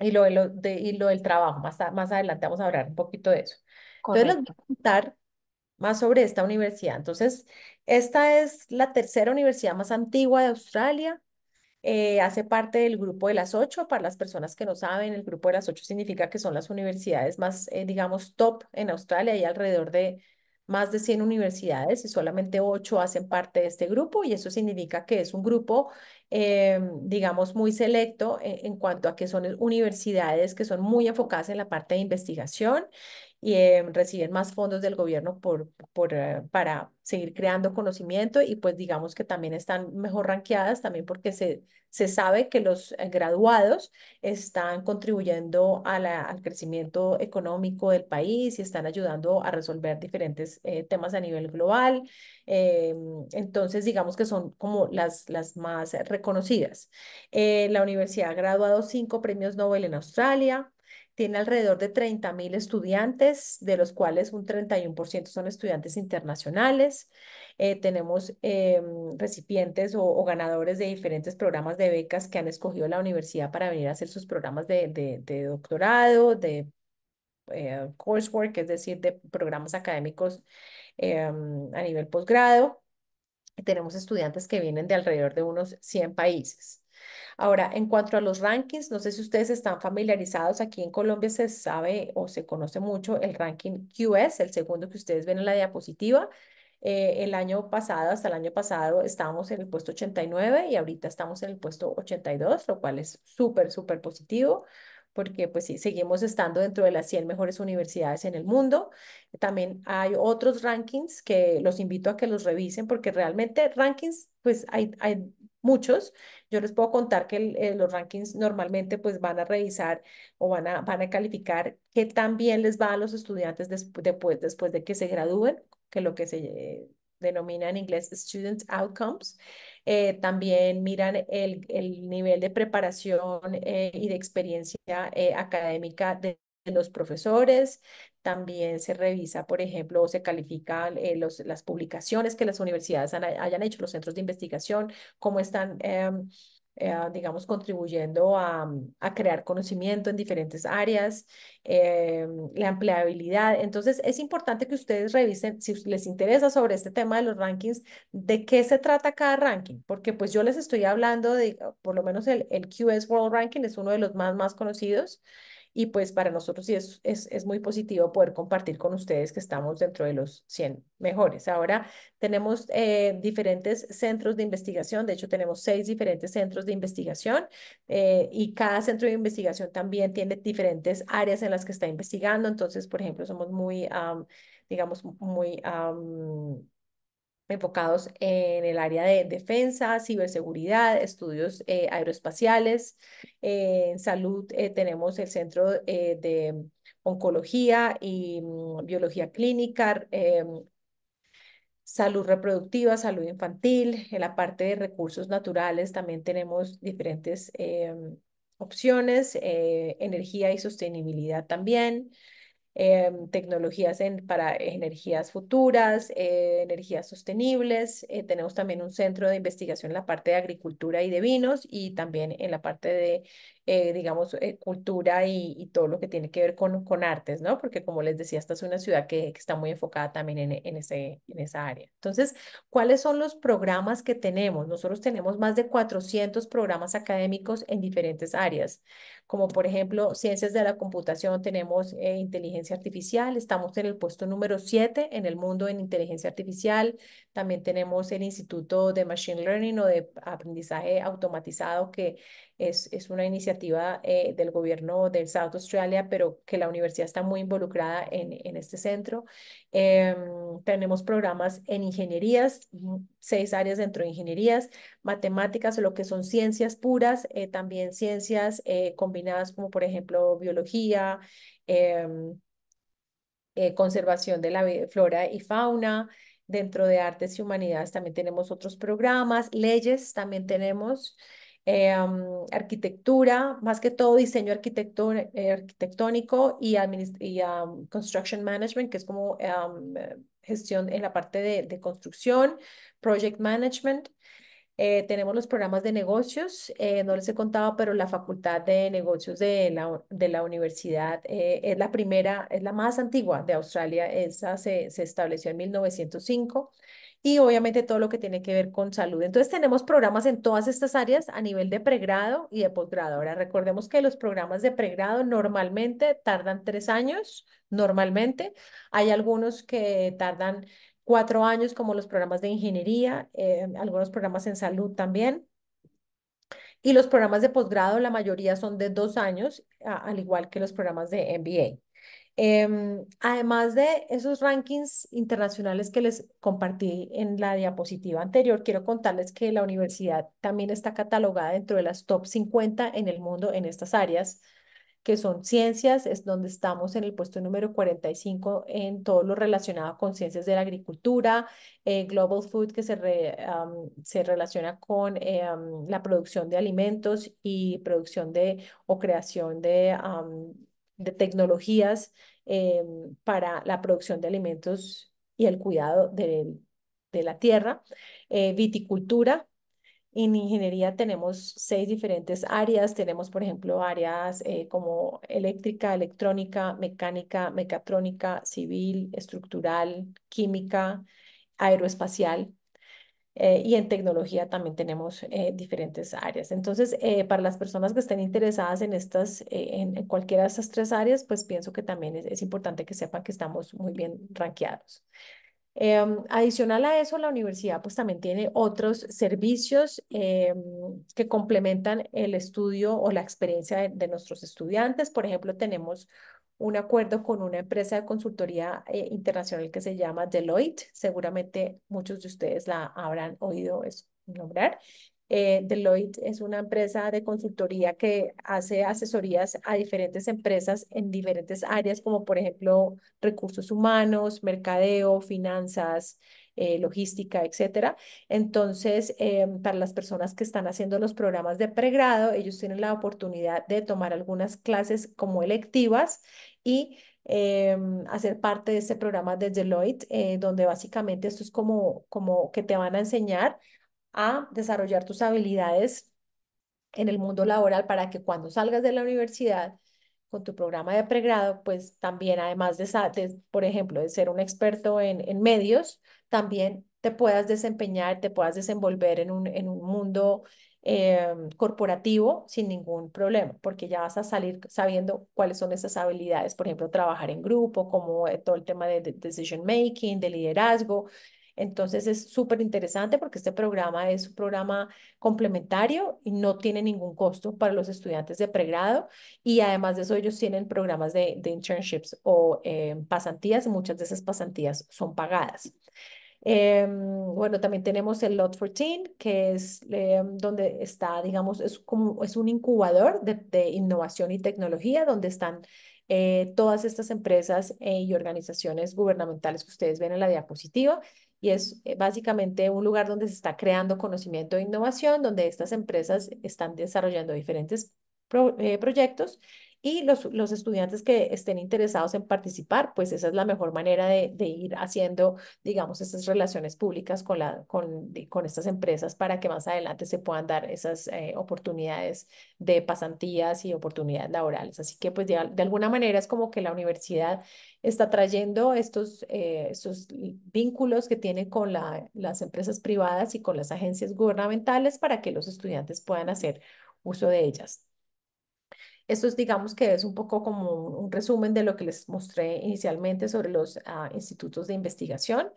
y lo, lo, de, y lo del trabajo. Más, más adelante vamos a hablar un poquito de eso. Entonces les voy a contar más sobre esta universidad. Entonces, esta es la tercera universidad más antigua de Australia. Eh, hace parte del grupo de las ocho. Para las personas que no saben, el grupo de las ocho significa que son las universidades más, eh, digamos, top en Australia. y alrededor de más de 100 universidades y solamente 8 hacen parte de este grupo y eso significa que es un grupo, eh, digamos, muy selecto en, eh, en cuanto a que son eh, universidades que son muy enfocadas en la parte de investigación y em, reciben más fondos del gobierno eh, para seguir creando conocimiento y pues digamos que también están mejor ranqueadas también porque se, sabe que los eh, graduados están contribuyendo al crecimiento económico del país y están ayudando a resolver diferentes eh, temas a nivel global. Em, entonces digamos que son como las más reconocidas. la universidad ha graduado cinco premios Nobel en Australia, tiene alrededor de 30.000 mil estudiantes, de los cuales un 31% son estudiantes internacionales. Eh, tenemos eh, recipientes o, ganadores de diferentes programas de becas que han escogido la universidad para venir a hacer sus programas de, doctorado, de eh, coursework, es decir, de programas académicos a nivel posgrado. Tenemos estudiantes que vienen de alrededor de unos 100 países. Ahora, en cuanto a los rankings, no sé si ustedes están familiarizados, aquí en Colombia se sabe o se conoce mucho el ranking QS, el segundo que ustedes ven en la diapositiva. Eh, el año pasado, hasta el año pasado, estábamos en el puesto 89 y ahorita estamos en el puesto 82, lo cual es súper, súper positivo porque pues sí, seguimos estando dentro de las 100 mejores universidades en el mundo. También hay otros rankings que los invito a que los revisen porque realmente rankings, pues hay, hay muchos. Yo les puedo contar que eh, los rankings normalmente pues van a revisar o van a, van a calificar qué tan bien les va a los estudiantes después, después de que se gradúen, que lo que se denomina en inglés Student Outcomes. Eh, también miran el, el, nivel de preparación eh, y de experiencia académica de los profesores, también se revisa, por ejemplo, se califican eh, los, las publicaciones que las universidades hayan hecho, los centros de investigación, cómo están, em, eh, digamos, contribuyendo a, a, crear conocimiento en diferentes áreas, em, la empleabilidad. Entonces, es importante que ustedes revisen, si les interesa sobre este tema de los rankings, de qué se trata cada ranking, porque pues yo les estoy hablando de, por lo menos el, el QS World Ranking es uno de los más, más conocidos. Y pues para nosotros sí es, es, muy positivo poder compartir con ustedes que estamos dentro de los 100 mejores. Ahora tenemos eh, diferentes centros de investigación, de hecho tenemos seis diferentes centros de investigación eh, y cada centro de investigación también tiene diferentes áreas en las que está investigando. Entonces, por ejemplo, somos muy, digamos, muy enfocados en el área de defensa, ciberseguridad, estudios eh, aeroespaciales. en salud eh, tenemos el Centro eh, de Oncología y mm, Biología Clínica, salud reproductiva, salud infantil, en la parte de recursos naturales también tenemos diferentes em, opciones, energía y sostenibilidad también, Em, tecnologías en, para energías futuras, eh, energías sostenibles. Eh, tenemos también un centro de investigación en la parte de agricultura y de vinos y también en la parte de eh, digamos, eh, cultura y, todo lo que tiene que ver con, con artes, ¿no? Porque como les decía, esta es una ciudad que, está muy enfocada también en, en, ese, en esa área. Entonces, ¿cuáles son los programas que tenemos? Nosotros tenemos más de 400 programas académicos en diferentes áreas, como por ejemplo, ciencias de la computación, tenemos eh, inteligencia artificial, estamos en el puesto número 7 en el mundo en inteligencia artificial, también tenemos el Instituto de Machine Learning o de aprendizaje automatizado que es, una iniciativa eh, del gobierno del South Australia, pero que la universidad está muy involucrada en, en este centro. Em, tenemos programas en ingenierías, seis áreas dentro de ingenierías, matemáticas, lo que son ciencias puras, eh, también ciencias eh, combinadas como por ejemplo biología, em, conservación de la flora y fauna. Dentro de artes y humanidades también tenemos otros programas, leyes también tenemos. Em, arquitectura, más que todo diseño eh, arquitectónico y, construction management, que es como eh, gestión en la parte de, construcción, project management. Eh, tenemos los programas de negocios, no les he contado, pero la Facultad de Negocios de la, universidad es la primera, es la más antigua de Australia, esa se, se estableció en 1905 y obviamente todo lo que tiene que ver con salud. Entonces tenemos programas en todas estas áreas a nivel de pregrado y de posgrado. Ahora recordemos que los programas de pregrado normalmente tardan tres años, normalmente. Hay algunos que tardan cuatro años como los programas de ingeniería, eh, algunos programas en salud también. Y los programas de posgrado, la mayoría son de dos años, al igual que los programas de MBA. Em, además de esos rankings internacionales que les compartí en la diapositiva anterior, quiero contarles que la universidad también está catalogada dentro de las top 50 en el mundo en estas áreas, que son ciencias, es donde estamos en el puesto número 45 en todo lo relacionado con ciencias de la agricultura, eh, Global Food, que se, se relaciona con eh, la producción de alimentos y producción de o creación de de tecnologías em, para la producción de alimentos y el cuidado de, la tierra, eh, viticultura. En ingeniería tenemos seis diferentes áreas. Tenemos, por ejemplo, áreas eh, como eléctrica, electrónica, mecánica, mecatrónica, civil, estructural, química, aeroespacial. Eh, y en tecnología también tenemos eh, diferentes áreas. Entonces, eh, para las personas que estén interesadas en estas, en, cualquiera de estas tres áreas, pues pienso que también es, importante que sepan que estamos muy bien ranqueados. Em, adicional a eso, la universidad pues también tiene otros servicios em, que complementan el estudio o la experiencia de nuestros estudiantes. Por ejemplo, tenemos un acuerdo con una empresa de consultoría eh, internacional que se llama Deloitte. Seguramente muchos de ustedes la habrán oído nombrar. Eh, Deloitte es una empresa de consultoría que hace asesorías a diferentes empresas en diferentes áreas, como por ejemplo recursos humanos, mercadeo, finanzas, eh, logística, etcétera. Entonces, eh, para las personas que están haciendo los programas de pregrado, ellos tienen la oportunidad de tomar algunas clases como electivas y eh, hacer parte de este programa de Deloitte, donde básicamente esto es como, como que te van a enseñar a desarrollar tus habilidades en el mundo laboral para que cuando salgas de la universidad con tu programa de pregrado, pues también, además de, por ejemplo, de ser un experto en, medios, también te puedas desempeñar, te puedas desenvolver en un, en un mundo em, corporativo sin ningún problema, porque ya vas a salir sabiendo cuáles son esas habilidades, por ejemplo, trabajar en grupo, como eh, todo el tema de decision making, de liderazgo, entonces es súper interesante porque este programa es un programa complementario y no tiene ningún costo para los estudiantes de pregrado y además de eso ellos tienen programas de, internships o eh, pasantías, muchas de esas pasantías son pagadas. Em, bueno, también tenemos el Lot 14, que es eh, donde está, digamos, es, como, es un incubador de, innovación y tecnología, donde están eh, todas estas empresas eh, y organizaciones gubernamentales que ustedes ven en la diapositiva y es eh, básicamente un lugar donde se está creando conocimiento e innovación, donde estas empresas están desarrollando diferentes eh, proyectos y los, estudiantes que estén interesados en participar, pues esa es la mejor manera de, ir haciendo, digamos, estas relaciones públicas con, la, con, estas empresas para que más adelante se puedan dar esas eh, oportunidades de pasantías y oportunidades laborales. Así que, pues, de, alguna manera es como que la universidad está trayendo estos, eh, vínculos que tiene con las empresas privadas y con las agencias gubernamentales para que los estudiantes puedan hacer uso de ellas. Esto es, digamos que es un poco como un, resumen de lo que les mostré inicialmente sobre los ah, institutos de investigación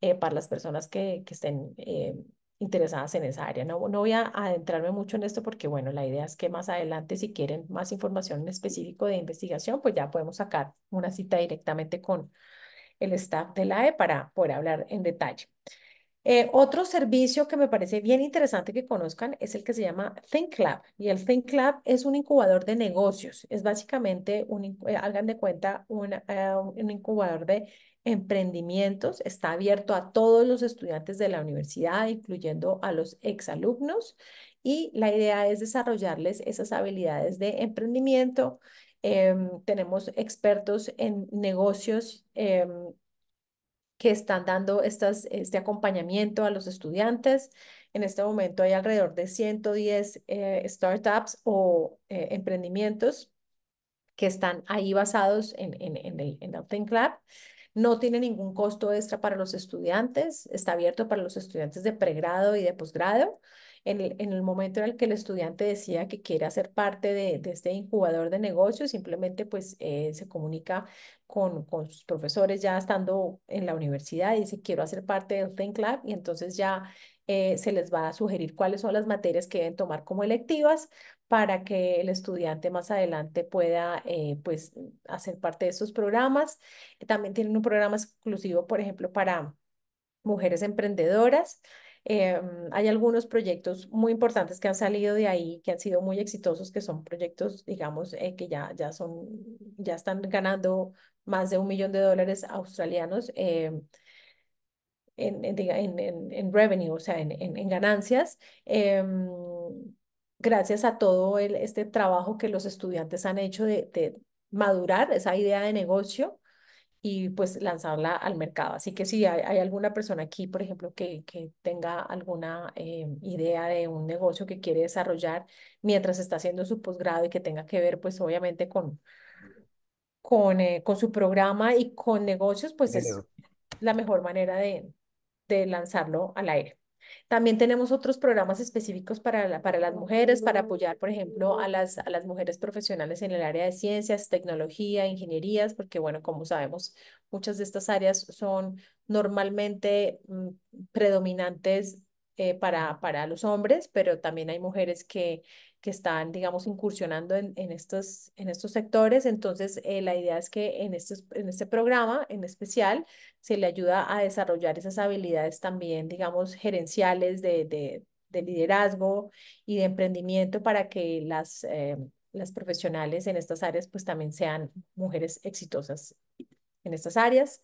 eh, para las personas que, estén eh, interesadas en esa área. No, no voy a adentrarme mucho en esto porque, bueno, la idea es que más adelante, si quieren más información en específico de investigación, pues ya podemos sacar una cita directamente con el staff de la E para poder hablar en detalle. Eh, otro servicio que me parece bien interesante que conozcan es el que se llama Think club Y el Think club es un incubador de negocios. Es básicamente, eh, hagan de cuenta, un, eh, un incubador de emprendimientos. Está abierto a todos los estudiantes de la universidad, incluyendo a los exalumnos. Y la idea es desarrollarles esas habilidades de emprendimiento. Em, tenemos expertos en negocios em, que están dando estas, este acompañamiento a los estudiantes. En este momento hay alrededor de 110 eh, startups o eh, emprendimientos que están ahí basados en, en, en el, en Club. No tiene ningún costo extra para los estudiantes, está abierto para los estudiantes de pregrado y de posgrado en el, momento en el que el estudiante decía que quiere hacer parte de, este incubador de negocios, simplemente pues eh, se comunica con, sus profesores ya estando en la universidad y dice quiero hacer parte del Think Lab y entonces ya eh, se les va a sugerir cuáles son las materias que deben tomar como electivas para que el estudiante más adelante pueda eh, pues hacer parte de esos programas. También tienen un programa exclusivo, por ejemplo, para mujeres emprendedoras Em, hay algunos proyectos muy importantes que han salido de ahí, que han sido muy exitosos, que son proyectos, digamos, eh, que ya, ya, son, ya están ganando más de un millón de dólares australianos em, en, en, revenue, o sea, en, ganancias em, gracias a todo este trabajo que los estudiantes han hecho de, madurar esa idea de negocio y pues lanzarla al mercado. Así que si hay, alguna persona aquí, por ejemplo, que, que tenga alguna eh, idea de un negocio que quiere desarrollar mientras está haciendo su posgrado y que tenga que ver pues obviamente con, con, eh, con su programa y con negocios, pues es la mejor manera de, de lanzarlo al aire. También tenemos otros programas específicos para, para las mujeres, para apoyar, por ejemplo, a las, a las mujeres profesionales en el área de ciencias, tecnología, ingenierías, porque, bueno, como sabemos, muchas de estas áreas son normalmente mm, predominantes eh, para, para los hombres, pero también hay mujeres que que están, digamos, incursionando en, estos, en estos sectores. Entonces, eh, la idea es que en, estos, en este programa en especial se le ayuda a desarrollar esas habilidades también, digamos, gerenciales de, de, liderazgo y de emprendimiento para que las, eh, las profesionales en estas áreas pues también sean mujeres exitosas en estas áreas.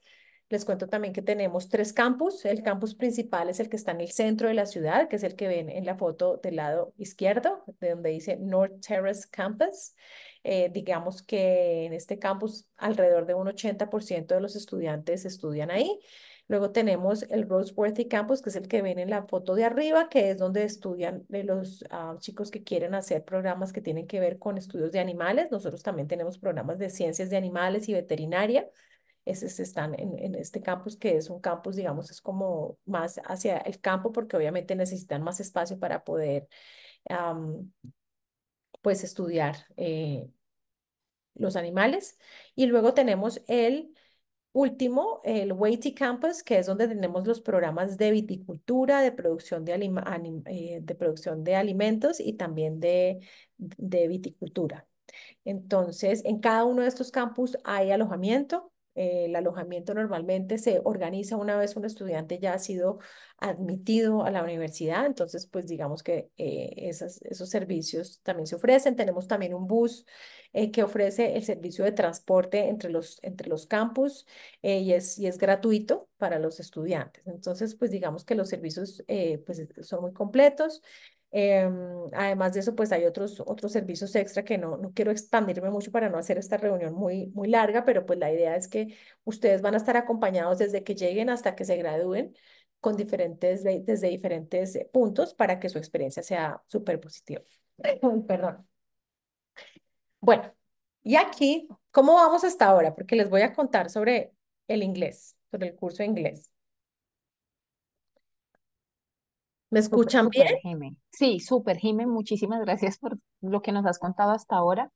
Les cuento también que tenemos tres campus. El campus principal es el que está en el centro de la ciudad, que es el que ven en la foto del lado izquierdo, de donde dice North Terrace Campus. Eh, digamos que en este campus alrededor de un 80% de los estudiantes estudian ahí. Luego tenemos el Roseworthy Campus, que es el que ven en la foto de arriba, que es donde estudian eh, los ah, chicos que quieren hacer programas que tienen que ver con estudios de animales. Nosotros también tenemos programas de ciencias de animales y veterinaria están en, este campus, que es un campus, digamos, es como más hacia el campo, porque obviamente necesitan más espacio para poder, pues, estudiar eh, los animales. Y luego tenemos el último, el Weighty Campus, que es donde tenemos los programas de viticultura, de producción de, eh, producción de alimentos y también de viticultura. Entonces, en cada uno de estos campus hay alojamiento, eh, el alojamiento normalmente se organiza una vez un estudiante ya ha sido admitido a la universidad, entonces pues digamos que eh, esos servicios también se ofrecen. Tenemos también un bus eh, que ofrece el servicio de transporte entre los, entre los campus y, es, y es gratuito para los estudiantes. Entonces pues digamos que los servicios pues son muy completos. Em, además de eso, pues hay otros, otros servicios extra que no, no quiero expandirme mucho para no hacer esta reunión muy, muy larga, pero pues la idea es que ustedes van a estar acompañados desde que lleguen hasta que se gradúen con diferentes, desde diferentes eh, puntos para que su experiencia sea súper positiva. Perdón. Bueno, y aquí, ¿cómo vamos hasta ahora? Porque les voy a contar sobre el inglés, sobre el curso de inglés. ¿Me escuchan bien? Sí, súper, Jimé. Muchísimas gracias por lo que nos has contado hasta ahora.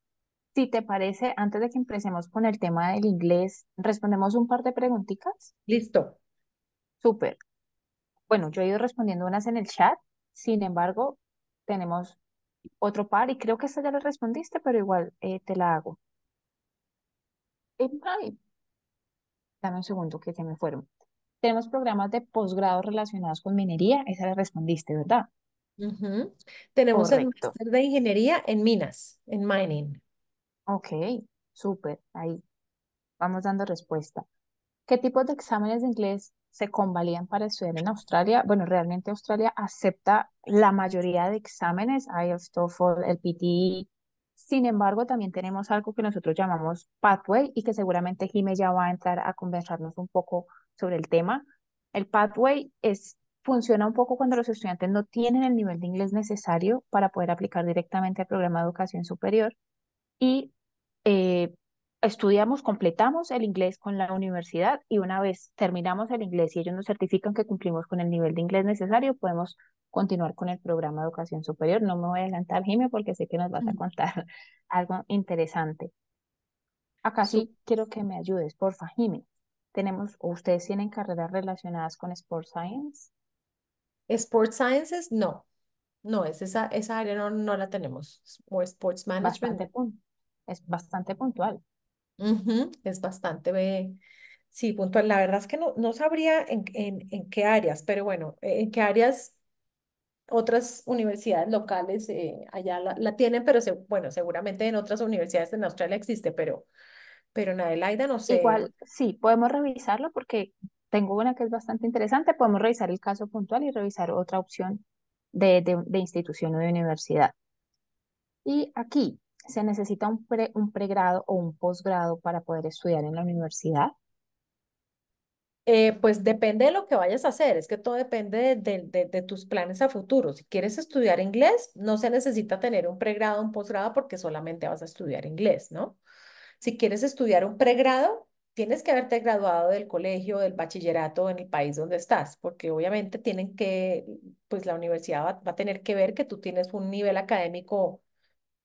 Si te parece, antes de que empecemos con el tema del inglés, respondemos un par de preguntitas. Listo. Súper. Bueno, yo he ido respondiendo unas en el chat. Sin embargo, tenemos otro par y creo que esta ya la respondiste, pero igual eh, te la hago. Em, dame un segundo que se me fueron tenemos programas de posgrado relacionados con minería, esa le respondiste, ¿verdad? Tenemos el máster de ingeniería en minas, en mining. Ok, súper, ahí vamos dando respuesta. ¿Qué tipos de exámenes de inglés se convalían para estudiar en Australia? Bueno, realmente Australia acepta la mayoría de exámenes, IELTS, TOEFL, el sin embargo, también tenemos algo que nosotros llamamos pathway y que seguramente Jimé ya va a entrar a conversarnos un poco sobre el tema. El pathway es, funciona un poco cuando los estudiantes no tienen el nivel de inglés necesario para poder aplicar directamente al programa de educación superior y eh, estudiamos, completamos el inglés con la universidad y una vez terminamos el inglés y ellos nos certifican que cumplimos con el nivel de inglés necesario, podemos continuar con el programa de educación superior. No me voy a adelantar, Jimmy, porque sé que nos vas a contar algo interesante. Acá sí, quiero que me ayudes, porfa, Jimmy. Tenemos, o ustedes tienen carreras relacionadas con Sport Science? Sport Sciences, no. No, esa, esa área no, la tenemos. o Sports Management. es bastante puntual. Es bastante, sí, puntual. La verdad es que no, no sabría en, en, en qué áreas, pero bueno, eh, en qué áreas otras universidades locales eh, allá la, tienen, pero bueno, seguramente en otras universidades en Australia existe, pero, pero en Adelaida no sé. Igual, sí, podemos revisarlo porque tengo una que es bastante interesante. Podemos revisar el caso puntual y revisar otra opción de institución o de universidad. Y aquí. ¿Se necesita un, un pregrado o un posgrado para poder estudiar en la universidad? Eh, pues depende de lo que vayas a hacer, es que todo depende de, tus planes a futuro. Si quieres estudiar inglés, no se necesita tener un pregrado, un posgrado, porque solamente vas a estudiar inglés, ¿no? Si quieres estudiar un pregrado, tienes que haberte graduado del colegio, del bachillerato en el país donde estás, porque obviamente tienen que, pues la universidad va a tener que ver que tú tienes un nivel académico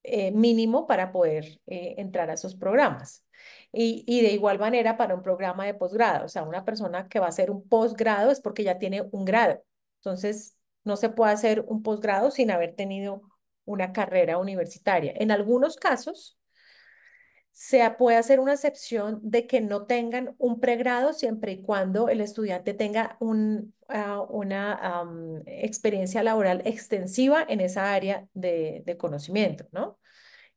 eh, mínimo para poder eh, entrar a esos programas. Y, y, de igual manera para un programa de posgrado, o sea, una persona que va a hacer un posgrado es porque ya tiene un grado. Entonces, no se puede hacer un posgrado sin haber tenido una carrera universitaria. En algunos casos, se puede hacer una excepción de que no tengan un pregrado siempre y cuando el estudiante tenga un, ah, una experiencia laboral extensiva en esa área de, conocimiento, ¿no?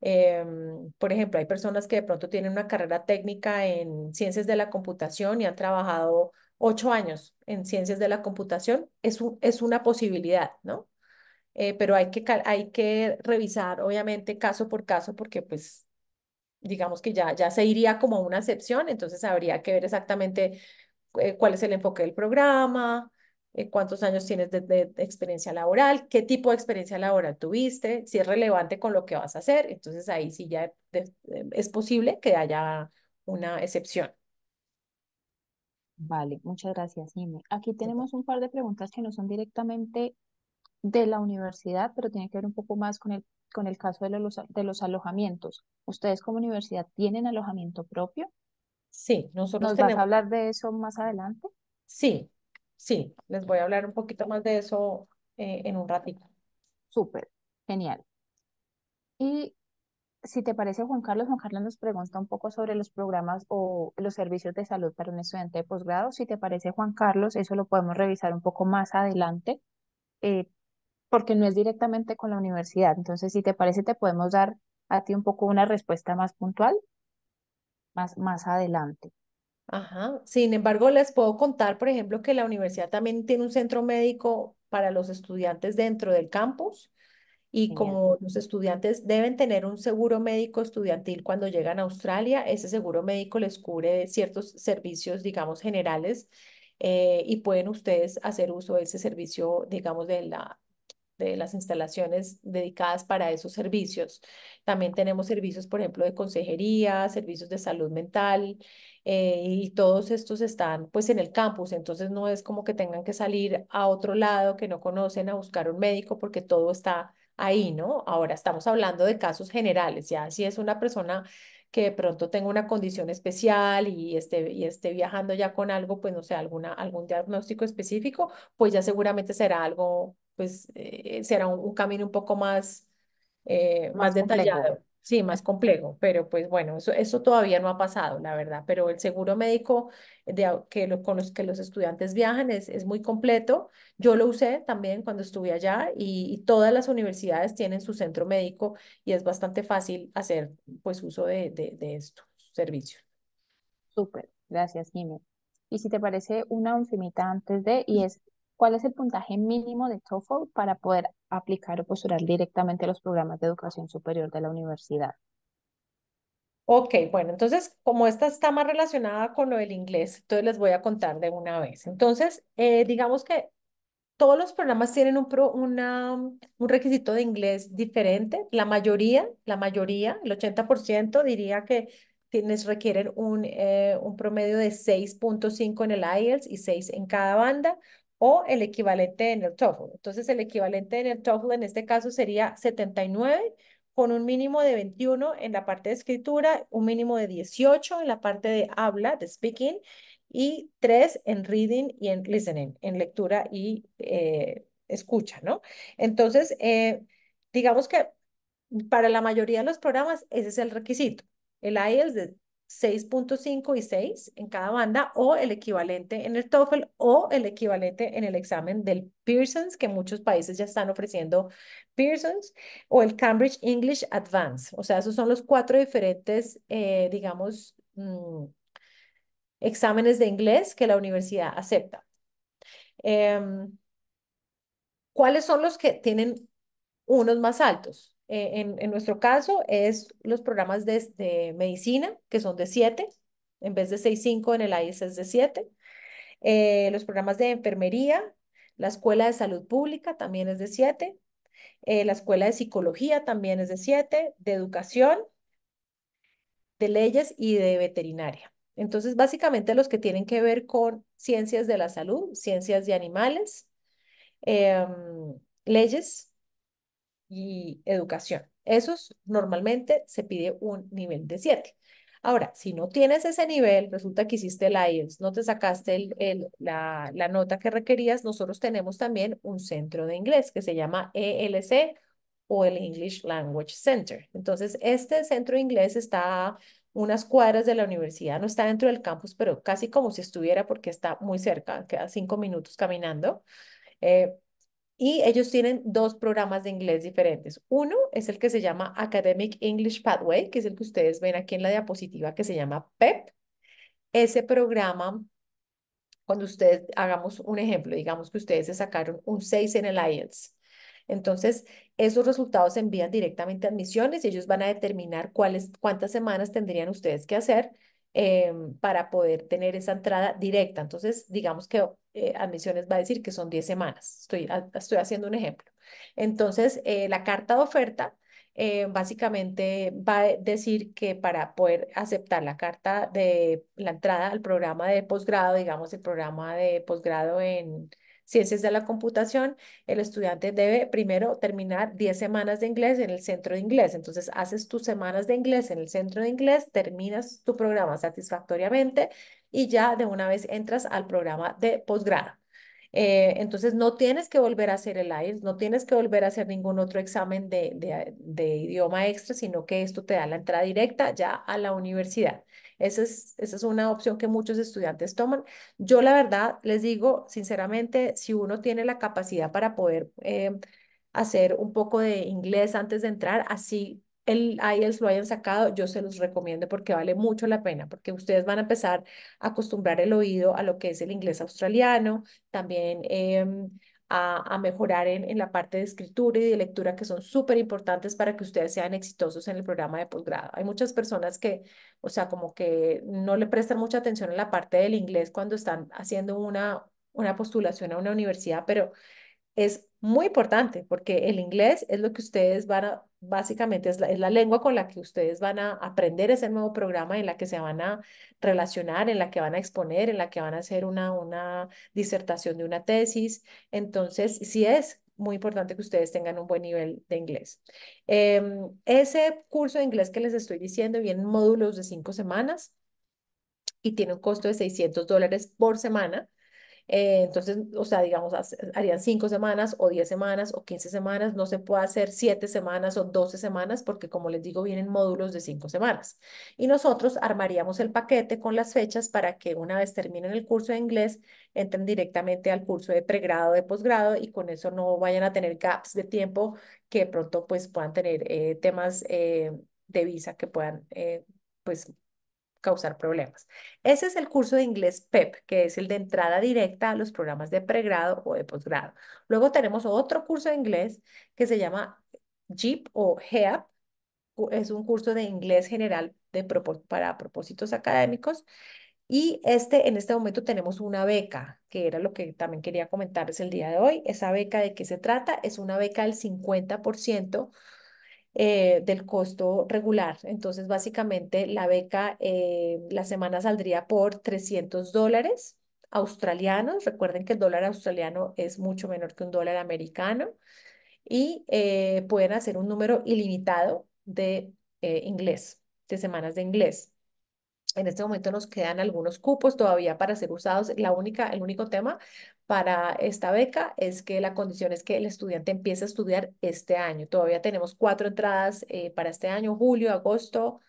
Em, por ejemplo, hay personas que de pronto tienen una carrera técnica en ciencias de la computación y han trabajado ocho años en ciencias de la computación. Es, es una posibilidad, ¿no? Eh, pero hay que, hay que revisar, obviamente, caso por caso, porque pues digamos que ya, ya se iría como una excepción, entonces habría que ver exactamente eh, cuál es el enfoque del programa, eh, cuántos años tienes de, experiencia laboral, qué tipo de experiencia laboral tuviste, si es relevante con lo que vas a hacer, entonces ahí sí ya es posible que haya una excepción. Vale, muchas gracias, IME. Aquí tenemos un par de preguntas que no son directamente de la universidad, pero tienen que ver un poco más con el con el caso de los, de los alojamientos. ¿Ustedes como universidad tienen alojamiento propio? Sí, nosotros ¿Nos vas a hablar de eso más adelante? Sí, sí, les voy a hablar un poquito más de eso eh, en un ratito. Súper, genial. Y si te parece, Juan Carlos, Juan Carlos nos pregunta un poco sobre los programas o los servicios de salud para un estudiante de posgrado. Si te parece, Juan Carlos, eso lo podemos revisar un poco más adelante. Eh, porque no es directamente con la universidad. Entonces, si te parece, te podemos dar a ti un poco una respuesta más puntual más, más adelante. Ajá. Sin embargo, les puedo contar, por ejemplo, que la universidad también tiene un centro médico para los estudiantes dentro del campus y como los estudiantes deben tener un seguro médico estudiantil cuando llegan a Australia, ese seguro médico les cubre ciertos servicios, digamos, generales eh, y pueden ustedes hacer uso de ese servicio, digamos, de la, las instalaciones dedicadas para esos servicios. También tenemos servicios, por ejemplo, de consejería, servicios de salud mental, eh, y todos estos están pues en el campus, entonces no es como que tengan que salir a otro lado que no conocen a buscar un médico porque todo está ahí, ¿no? Ahora estamos hablando de casos generales, ya si es una persona que de pronto tenga una condición especial y esté, y esté viajando ya con algo, pues no sé, alguna, algún diagnóstico específico, pues ya seguramente será algo pues eh, será un, camino un poco más, eh, más, detallado, sí, más complejo, pero pues bueno, eso, eso todavía no ha pasado, la verdad, pero el seguro médico de, que con los que los estudiantes viajan es, es muy completo. Yo lo usé también cuando estuve allá y, todas las universidades tienen su centro médico y es bastante fácil hacer pues uso de, de, estos servicios. Súper, gracias, Jimmy. Y si te parece, una ultimita antes de, y mm. es ¿Cuál es el puntaje mínimo de TOEFL para poder aplicar o postular directamente a los programas de educación superior de la universidad? Ok, bueno, entonces como esta está más relacionada con lo del inglés, entonces les voy a contar de una vez. Entonces, eh, digamos que todos los programas tienen un, pro, una, um, un requisito de inglés diferente. La mayoría, la mayoría, el 80% diría que tienes, requieren un, eh, un promedio de 6.5 en el IELTS y 6 en cada banda o el equivalente en el TOEFL. Entonces, el equivalente en el TOEFL en este caso sería 79 con un mínimo de 21 en la parte de escritura, un mínimo de 18 en la parte de habla, de speaking, y 3 en reading y en listening, en lectura y eh, escucha, ¿no? Entonces, eh, digamos que para la mayoría de los programas ese es el requisito. El IELTS 6.5 y 6 en cada banda o el equivalente en el TOEFL o el equivalente en el examen del Pearson's, que muchos países ya están ofreciendo Pearson's, o el Cambridge English Advance. O sea, esos son los cuatro diferentes, eh, digamos, mm, exámenes de inglés que la universidad acepta. Em, ¿Cuáles son los que tienen unos más altos? Eh, en, nuestro caso es los programas de, medicina, que son de siete, en vez de seis, cinco, en el AIS es de siete. Eh, los programas de enfermería, la escuela de salud pública también es de siete. Eh, la escuela de psicología también es de siete, de educación, de leyes y de veterinaria. Entonces, básicamente los que tienen que ver con ciencias de la salud, ciencias de animales, em, leyes, y educación. Esos normalmente se pide un nivel de 7. Ahora, si no tienes ese nivel, resulta que hiciste el IELTS, no te sacaste el, el, la, nota que requerías, nosotros tenemos también un centro de inglés que se llama ELC o el English Language Center. Entonces, este centro de inglés está a unas cuadras de la universidad, no está dentro del campus, pero casi como si estuviera porque está muy cerca, queda cinco minutos caminando. Eh, y ellos tienen dos programas de inglés diferentes. Uno es el que se llama Academic English Pathway, que es el que ustedes ven aquí en la diapositiva, que se llama PEP. E Ese programa, cuando ustedes, hagamos un ejemplo, digamos que ustedes se sacaron un 6 en el IELTS. Entonces, esos resultados se envían directamente a admisiones y ellos van a determinar cuáles, cuántas semanas tendrían ustedes que hacer em, para poder tener esa entrada directa. Entonces, digamos que eh, admisiones va a decir que son 10 semanas. Estoy, haciendo un ejemplo. Entonces, eh, la carta de oferta eh, básicamente va a decir que para poder aceptar la carta de la entrada al programa de posgrado, digamos el programa de posgrado en Ciencias de la Computación, el estudiante debe primero terminar 10 semanas de inglés en el centro de inglés. Entonces, haces tus semanas de inglés en el centro de inglés, terminas tu programa satisfactoriamente y ya de una vez entras al programa de posgrado. Eh, entonces, no tienes que volver a hacer el IELTS, no tienes que volver a hacer ningún otro examen de, de idioma extra, sino que esto te da la entrada directa ya a la universidad. Esa es, una opción que muchos estudiantes toman. Yo la verdad les digo, sinceramente, si uno tiene la capacidad para poder eh, hacer un poco de inglés antes de entrar, así el IELTS lo hayan sacado, yo se los recomiendo porque vale mucho la pena, porque ustedes van a empezar a acostumbrar el oído a lo que es el inglés australiano, también... Em, a, mejorar en, la parte de escritura y de lectura que son súper importantes para que ustedes sean exitosos en el programa de posgrado. Hay muchas personas que, o sea, como que no le prestan mucha atención a la parte del inglés cuando están haciendo una, una postulación a una universidad, pero es muy importante porque el inglés es lo que ustedes van a, básicamente es la, lengua con la que ustedes van a aprender ese nuevo programa, en la que se van a relacionar, en la que van a exponer, en la que van a hacer una, una disertación de una tesis. Entonces, sí es muy importante que ustedes tengan un buen nivel de inglés. Em, ese curso de inglés que les estoy diciendo viene en módulos de cinco semanas y tiene un costo de 600 dólares por semana eh, entonces, o sea, digamos, harían cinco semanas o diez semanas o quince semanas, no se puede hacer siete semanas o doce semanas porque, como les digo, vienen módulos de cinco semanas. Y nosotros armaríamos el paquete con las fechas para que una vez terminen el curso de inglés, entren directamente al curso de pregrado, de posgrado y con eso no vayan a tener gaps de tiempo que pronto pues puedan tener eh, temas eh, de visa que puedan pues causar problemas. Ese es el curso de inglés PEP, e que es el de entrada directa a los programas de pregrado o de posgrado. Luego tenemos otro curso de inglés que se llama JEEP o HEAP. Es un curso de inglés general de para propósitos académicos. Y este, en este momento tenemos una beca, que era lo que también quería comentarles el día de hoy. Esa beca de qué se trata es una beca del 50% eh, del costo regular. Entonces, básicamente, la beca eh, la semana saldría por 300 dólares australianos. Recuerden que el dólar australiano es mucho menor que un dólar americano. Y eh, pueden hacer un número ilimitado de inglés, de semanas de inglés. En este momento nos quedan algunos cupos todavía para ser usados. La única, el único tema para esta beca es que la condición es que el estudiante empiece a estudiar este año. Todavía tenemos cuatro entradas eh, para este año, julio, agosto,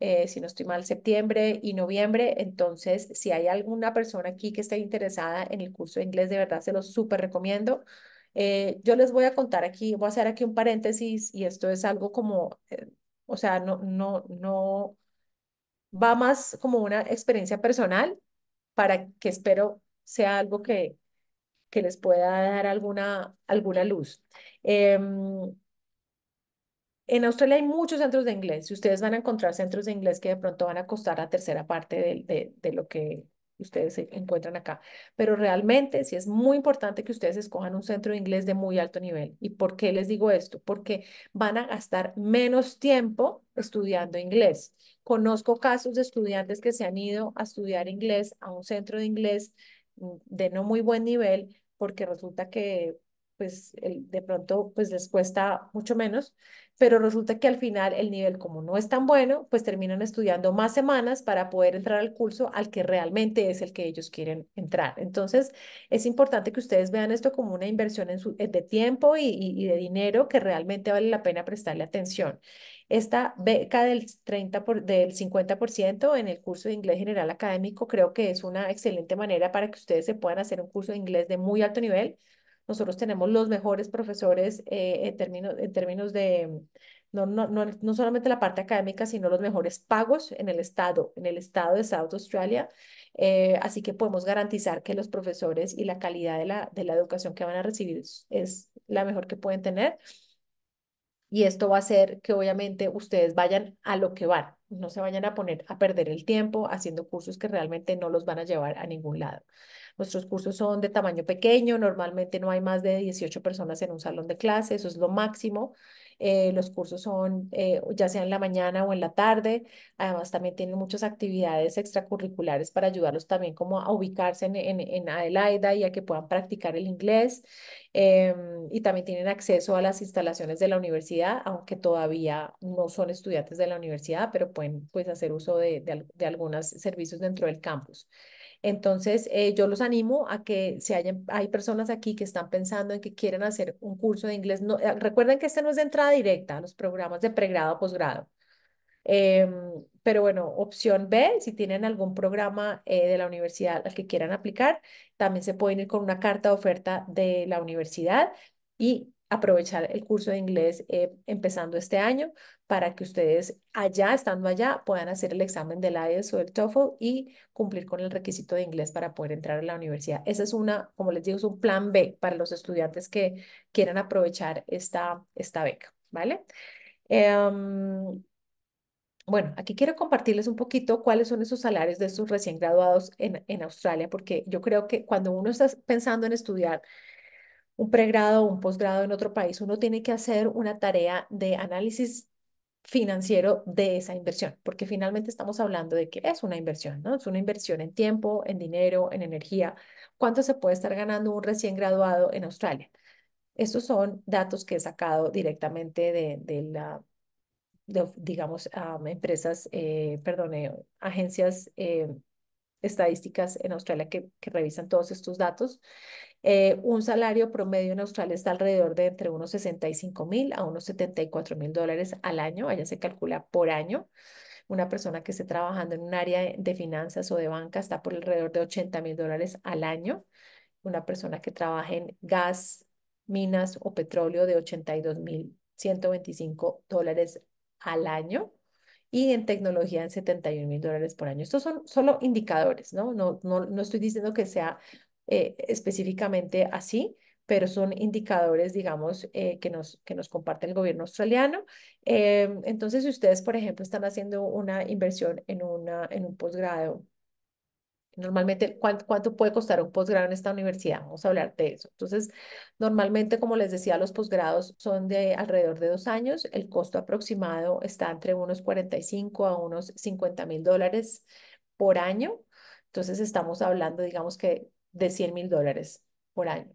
eh, si no estoy mal, septiembre y noviembre. Entonces, si hay alguna persona aquí que esté interesada en el curso de inglés, de verdad se lo súper recomiendo. Eh, yo les voy a contar aquí, voy a hacer aquí un paréntesis y esto es algo como, o sea, no, no, no va más como una experiencia personal para que espero sea algo que, que les pueda dar alguna, alguna luz. Em, en Australia hay muchos centros de inglés y ustedes van a encontrar centros de inglés que de pronto van a costar la tercera parte de, de lo que ustedes se encuentran acá. Pero realmente sí es muy importante que ustedes escojan un centro de inglés de muy alto nivel. ¿Y por qué les digo esto? Porque van a gastar menos tiempo estudiando inglés. Conozco casos de estudiantes que se han ido a estudiar inglés a un centro de inglés mm, de no muy buen nivel porque resulta que pues el, de pronto pues les cuesta mucho menos, pero resulta que al final el nivel como no es tan bueno, pues terminan estudiando más semanas para poder entrar al curso al que realmente es el que ellos quieren entrar. Entonces, es importante que ustedes vean esto como una inversión de tiempo y, de dinero que realmente vale la pena prestarle atención. Esta beca del, 30 del 50% en el curso de inglés general académico creo que es una excelente manera para que ustedes se puedan hacer un curso de inglés de muy alto nivel nosotros tenemos los mejores profesores eh, en, términos, en términos de, no, no, no, solamente la parte académica, sino los mejores pagos en el estado, en el estado de South Australia. Eh, así que podemos garantizar que los profesores y la calidad de la, de la educación que van a recibir es la mejor que pueden tener. Y esto va a hacer que obviamente ustedes vayan a lo que van, no se vayan a poner a perder el tiempo haciendo cursos que realmente no los van a llevar a ningún lado. Nuestros cursos son de tamaño pequeño, normalmente no hay más de 18 personas en un salón de clase, eso es lo máximo. Eh, los cursos son eh, ya sea en la mañana o en la tarde. Además, también tienen muchas actividades extracurriculares para ayudarlos también como a ubicarse en, en, en Adelaida y a que puedan practicar el inglés. Em, y también tienen acceso a las instalaciones de la universidad, aunque todavía no son estudiantes de la universidad, pero pueden pues, hacer uso de, de, de algunos servicios dentro del campus. Entonces, eh, yo los animo a que si hay, hay personas aquí que están pensando en que quieren hacer un curso de inglés, no, eh, recuerden que este no es de entrada directa, los programas de pregrado, posgrado. Em, pero bueno, opción B, si tienen algún programa eh, de la universidad al que quieran aplicar, también se pueden ir con una carta de oferta de la universidad y aprovechar el curso de inglés eh, empezando este año para que ustedes allá, estando allá, puedan hacer el examen del IELTS o del TOEFL y cumplir con el requisito de inglés para poder entrar a la universidad. Ese es una, como les digo, es un plan B para los estudiantes que quieran aprovechar esta, esta beca, ¿vale? Em, bueno, aquí quiero compartirles un poquito cuáles son esos salarios de estos recién graduados en, en Australia, porque yo creo que cuando uno está pensando en estudiar un pregrado o un posgrado en otro país, uno tiene que hacer una tarea de análisis financiero de esa inversión, porque finalmente estamos hablando de que es una inversión, ¿no? Es una inversión en tiempo, en dinero, en energía. ¿Cuánto se puede estar ganando un recién graduado en Australia? Estos son datos que he sacado directamente de, la, digamos, empresas, eh, eh, agencias eh, estadísticas en Australia que, revisan todos estos datos. Eh, un salario promedio en Australia está alrededor de entre unos 65 mil a unos 74 mil dólares al año, allá se calcula por año. Una persona que esté trabajando en un área de finanzas o de banca está por alrededor de 80 mil dólares al año. Una persona que trabaja en gas, minas o petróleo de 82 mil 125 dólares al año y en tecnología en 71 mil dólares por año. Estos son solo indicadores, ¿no? No, no, estoy diciendo que sea eh, específicamente así, pero son indicadores, digamos, eh, que, nos, que nos comparte el gobierno australiano. Em, entonces, si ustedes, por ejemplo, están haciendo una inversión en, una, en un posgrado Normalmente, ¿cuánto, puede costar un posgrado en esta universidad? Vamos a hablar de eso. Entonces, normalmente, como les decía, los posgrados son de alrededor de dos años. El costo aproximado está entre unos 45 a unos 50 mil dólares por año. Entonces, estamos hablando, digamos que, de 100 mil dólares por año.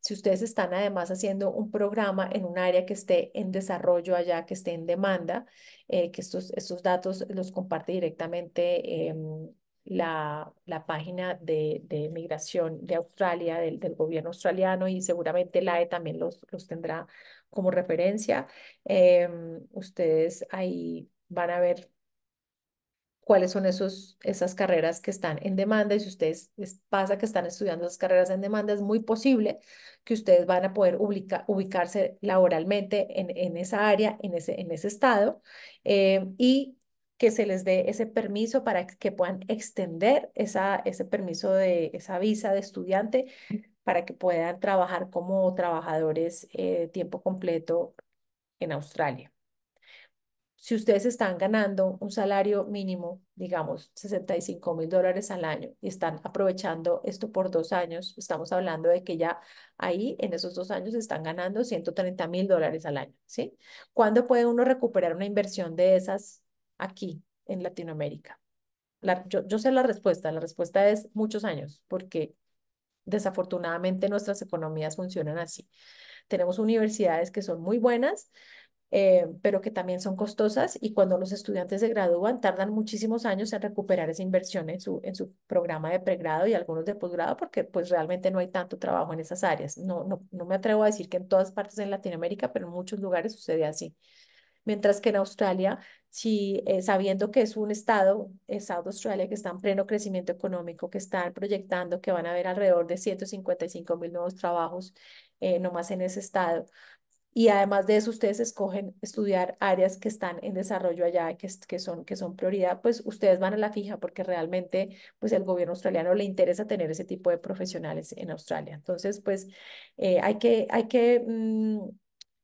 Si ustedes están además haciendo un programa en un área que esté en desarrollo allá, que esté en demanda, eh, que estos, estos datos los comparte directamente em, la, la página de, de, migración de Australia, del, del, gobierno australiano, y seguramente la E también los, los tendrá como referencia. Em, ustedes ahí van a ver cuáles son esos, esas carreras que están en demanda y si ustedes les pasa que están estudiando esas carreras en demanda, es muy posible que ustedes van a poder ubicarse laboralmente en, en, esa área, en ese, en ese estado em, y que se les dé ese permiso para que puedan extender esa, ese permiso de esa visa de estudiante para que puedan trabajar como trabajadores eh, tiempo completo en Australia. Si ustedes están ganando un salario mínimo, digamos, 65 mil dólares al año y están aprovechando esto por dos años, estamos hablando de que ya ahí en esos dos años están ganando 130 mil dólares al año, ¿sí? ¿Cuándo puede uno recuperar una inversión de esas aquí en Latinoamérica? yo, sé la respuesta, la respuesta es muchos años, porque desafortunadamente nuestras economías funcionan así. Tenemos universidades que son muy buenas, eh, pero que también son costosas y cuando los estudiantes se gradúan tardan muchísimos años en recuperar esa inversión en su, en su programa de pregrado y algunos de posgrado porque pues realmente no hay tanto trabajo en esas áreas. No, no, no me atrevo a decir que en todas partes en Latinoamérica, pero en muchos lugares sucede así mientras que en Australia, si, eh, sabiendo que es un estado, estado eh, South Australia, que está en pleno crecimiento económico, que están proyectando que van a haber alrededor de 155 mil nuevos trabajos eh, nomás en ese estado. Y además de eso, ustedes escogen estudiar áreas que están en desarrollo allá, que, que, son, que son prioridad, pues ustedes van a la fija porque realmente pues el gobierno australiano le interesa tener ese tipo de profesionales en Australia. Entonces, pues eh, hay que, hay que mm,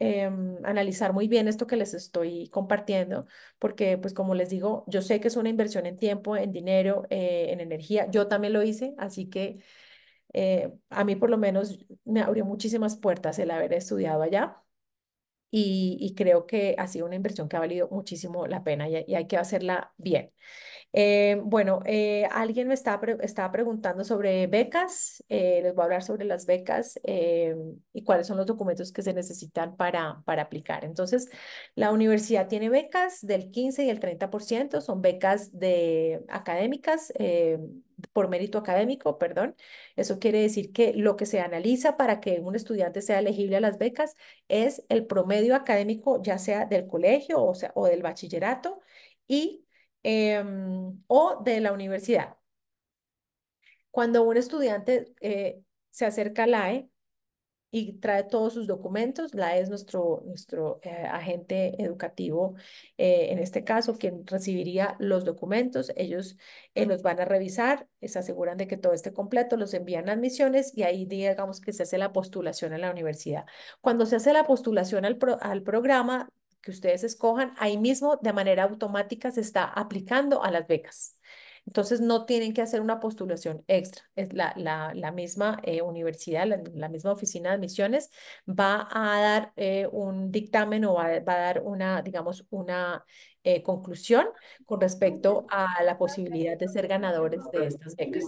Em, analizar muy bien esto que les estoy compartiendo, porque pues como les digo, yo sé que es una inversión en tiempo, en dinero, eh, en energía. Yo también lo hice, así que eh, a mí por lo menos me abrió muchísimas puertas el haber estudiado allá y, creo que ha sido una inversión que ha valido muchísimo la pena y, hay que hacerla bien. Eh, bueno, eh, alguien me estaba, preguntando sobre becas. Eh, les voy a hablar sobre las becas y cuáles son los documentos que se necesitan para, para aplicar. Entonces, la universidad tiene becas del 15 y el 30%, son becas de académicas por mérito académico, perdón. Eso quiere decir que lo que se analiza para que un estudiante sea elegible a las becas es el promedio académico, ya sea del colegio o, o del bachillerato y, em, o de la universidad. Cuando un estudiante eh, se acerca a la AE, y trae todos sus documentos. La es nuestro, nuestro eh, agente educativo, eh, en este caso, quien recibiría los documentos. Ellos eh, los van a revisar, se aseguran de que todo esté completo, los envían a admisiones y ahí digamos que se hace la postulación a la universidad. Cuando se hace la postulación al programa que ustedes escojan, ahí mismo de manera automática se está aplicando a las becas. Entonces, no tienen que hacer una postulación extra. Es la, la, misma eh, universidad, la, misma oficina de admisiones va a dar eh, un dictamen o va, a dar una, digamos, una eh, conclusión con respecto a la posibilidad de ser ganadores de estas becas.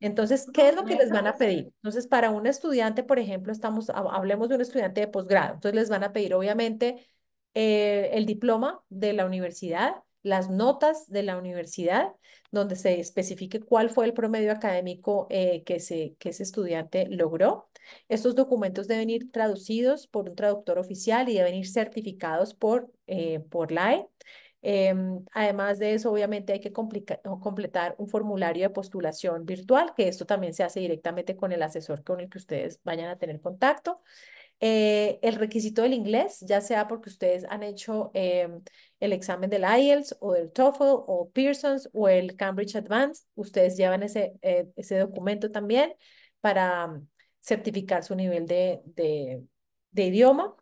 Entonces, ¿qué es lo que les van a pedir? Entonces, para un estudiante, por ejemplo, estamos, hablemos de un estudiante de posgrado. Entonces, les van a pedir, obviamente, el diploma de la universidad, las notas de la universidad, donde se especifique cuál fue el promedio académico eh, que, se, que ese estudiante logró. Estos documentos deben ir traducidos por un traductor oficial y deben ir certificados por, eh, por LAE. Em, además de eso, obviamente hay que completar un formulario de postulación virtual, que esto también se hace directamente con el asesor con el que ustedes vayan a tener contacto. Eh, el requisito del inglés, ya sea porque ustedes han hecho em, el examen del IELTS o del TOEFL o Pearson's o el Cambridge Advanced. Ustedes llevan ese, eh, ese documento también para mm, certificar su nivel de, idioma.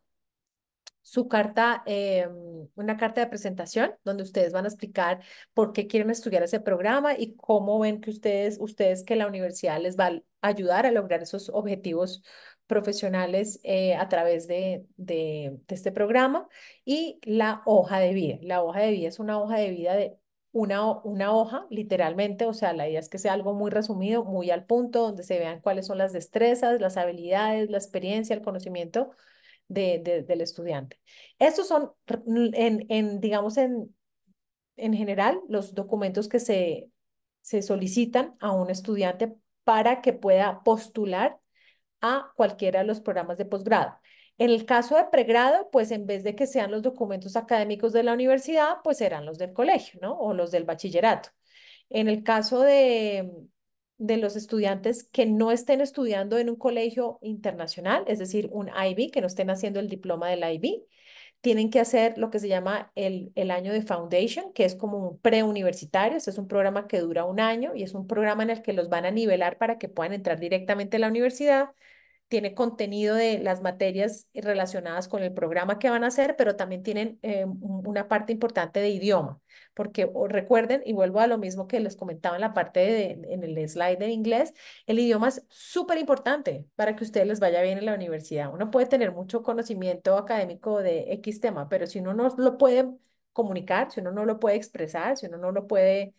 Su carta, em, una carta de presentación donde ustedes van a explicar por qué quieren estudiar ese programa y cómo ven que ustedes, ustedes que la universidad les va a ayudar a lograr esos objetivos profesionales eh, a través de, de, este programa y la hoja de vida. La hoja de vida es una hoja de vida de una, una hoja, literalmente, o sea, la idea es que sea algo muy resumido, muy al punto, donde se vean cuáles son las destrezas, las habilidades, la experiencia, el conocimiento del estudiante. Estos son, en, en, digamos, en, en general, los documentos que se, se solicitan a un estudiante para que pueda postular a cualquiera de los programas de posgrado. En el caso de pregrado, pues en vez de que sean los documentos académicos de la universidad, pues serán los del colegio, ¿no? O los del bachillerato. En el caso de, de los estudiantes que no estén estudiando en un colegio internacional, es decir, un IB, que no estén haciendo el diploma del IB, tienen que hacer lo que se llama el, año de foundation, que es como un preuniversitario. Este es un programa que dura un año y es un programa en el que los van a nivelar para que puedan entrar directamente a la universidad, tiene contenido de las materias relacionadas con el programa que van a hacer, pero también tienen eh, una parte importante de idioma, porque recuerden, y vuelvo a lo mismo que les comentaba en la parte de, en el slide de inglés, el idioma es súper importante para que ustedes les vaya bien en la universidad. Uno puede tener mucho conocimiento académico de X tema, pero si uno no lo puede comunicar, si uno no lo puede expresar, si uno no lo puede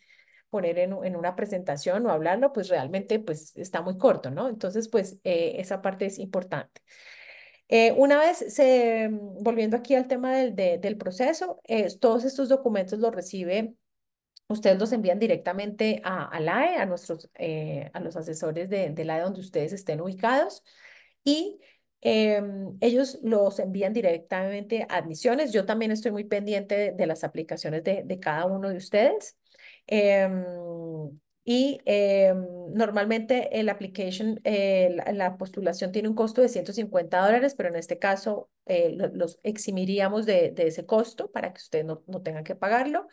poner en, en, una presentación o hablarlo, pues realmente pues está muy corto, ¿no? Entonces, pues eh, esa parte es importante. Eh, una vez, se, mm, volviendo aquí al tema del, del proceso, todos estos documentos los recibe, ustedes los envían directamente a, a la AE, a, nuestros, eh, a los asesores de, de la AE donde ustedes estén ubicados y em, ellos los envían directamente a admisiones. Yo también estoy muy pendiente de, de las aplicaciones de, de, cada uno de ustedes. Em, y em, normalmente el application, eh, la, postulación tiene un costo de 150 dólares, pero en este caso eh, los eximiríamos de, ese costo para que ustedes no, no tengan que pagarlo.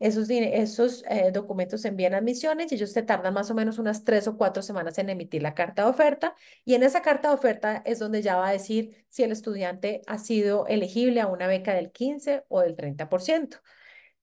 Esos, esos eh, documentos se envían a admisiones y ellos se tardan más o menos unas tres o cuatro semanas en emitir la carta de oferta. Y en esa carta de oferta es donde ya va a decir si el estudiante ha sido elegible a una beca del 15 o del 30%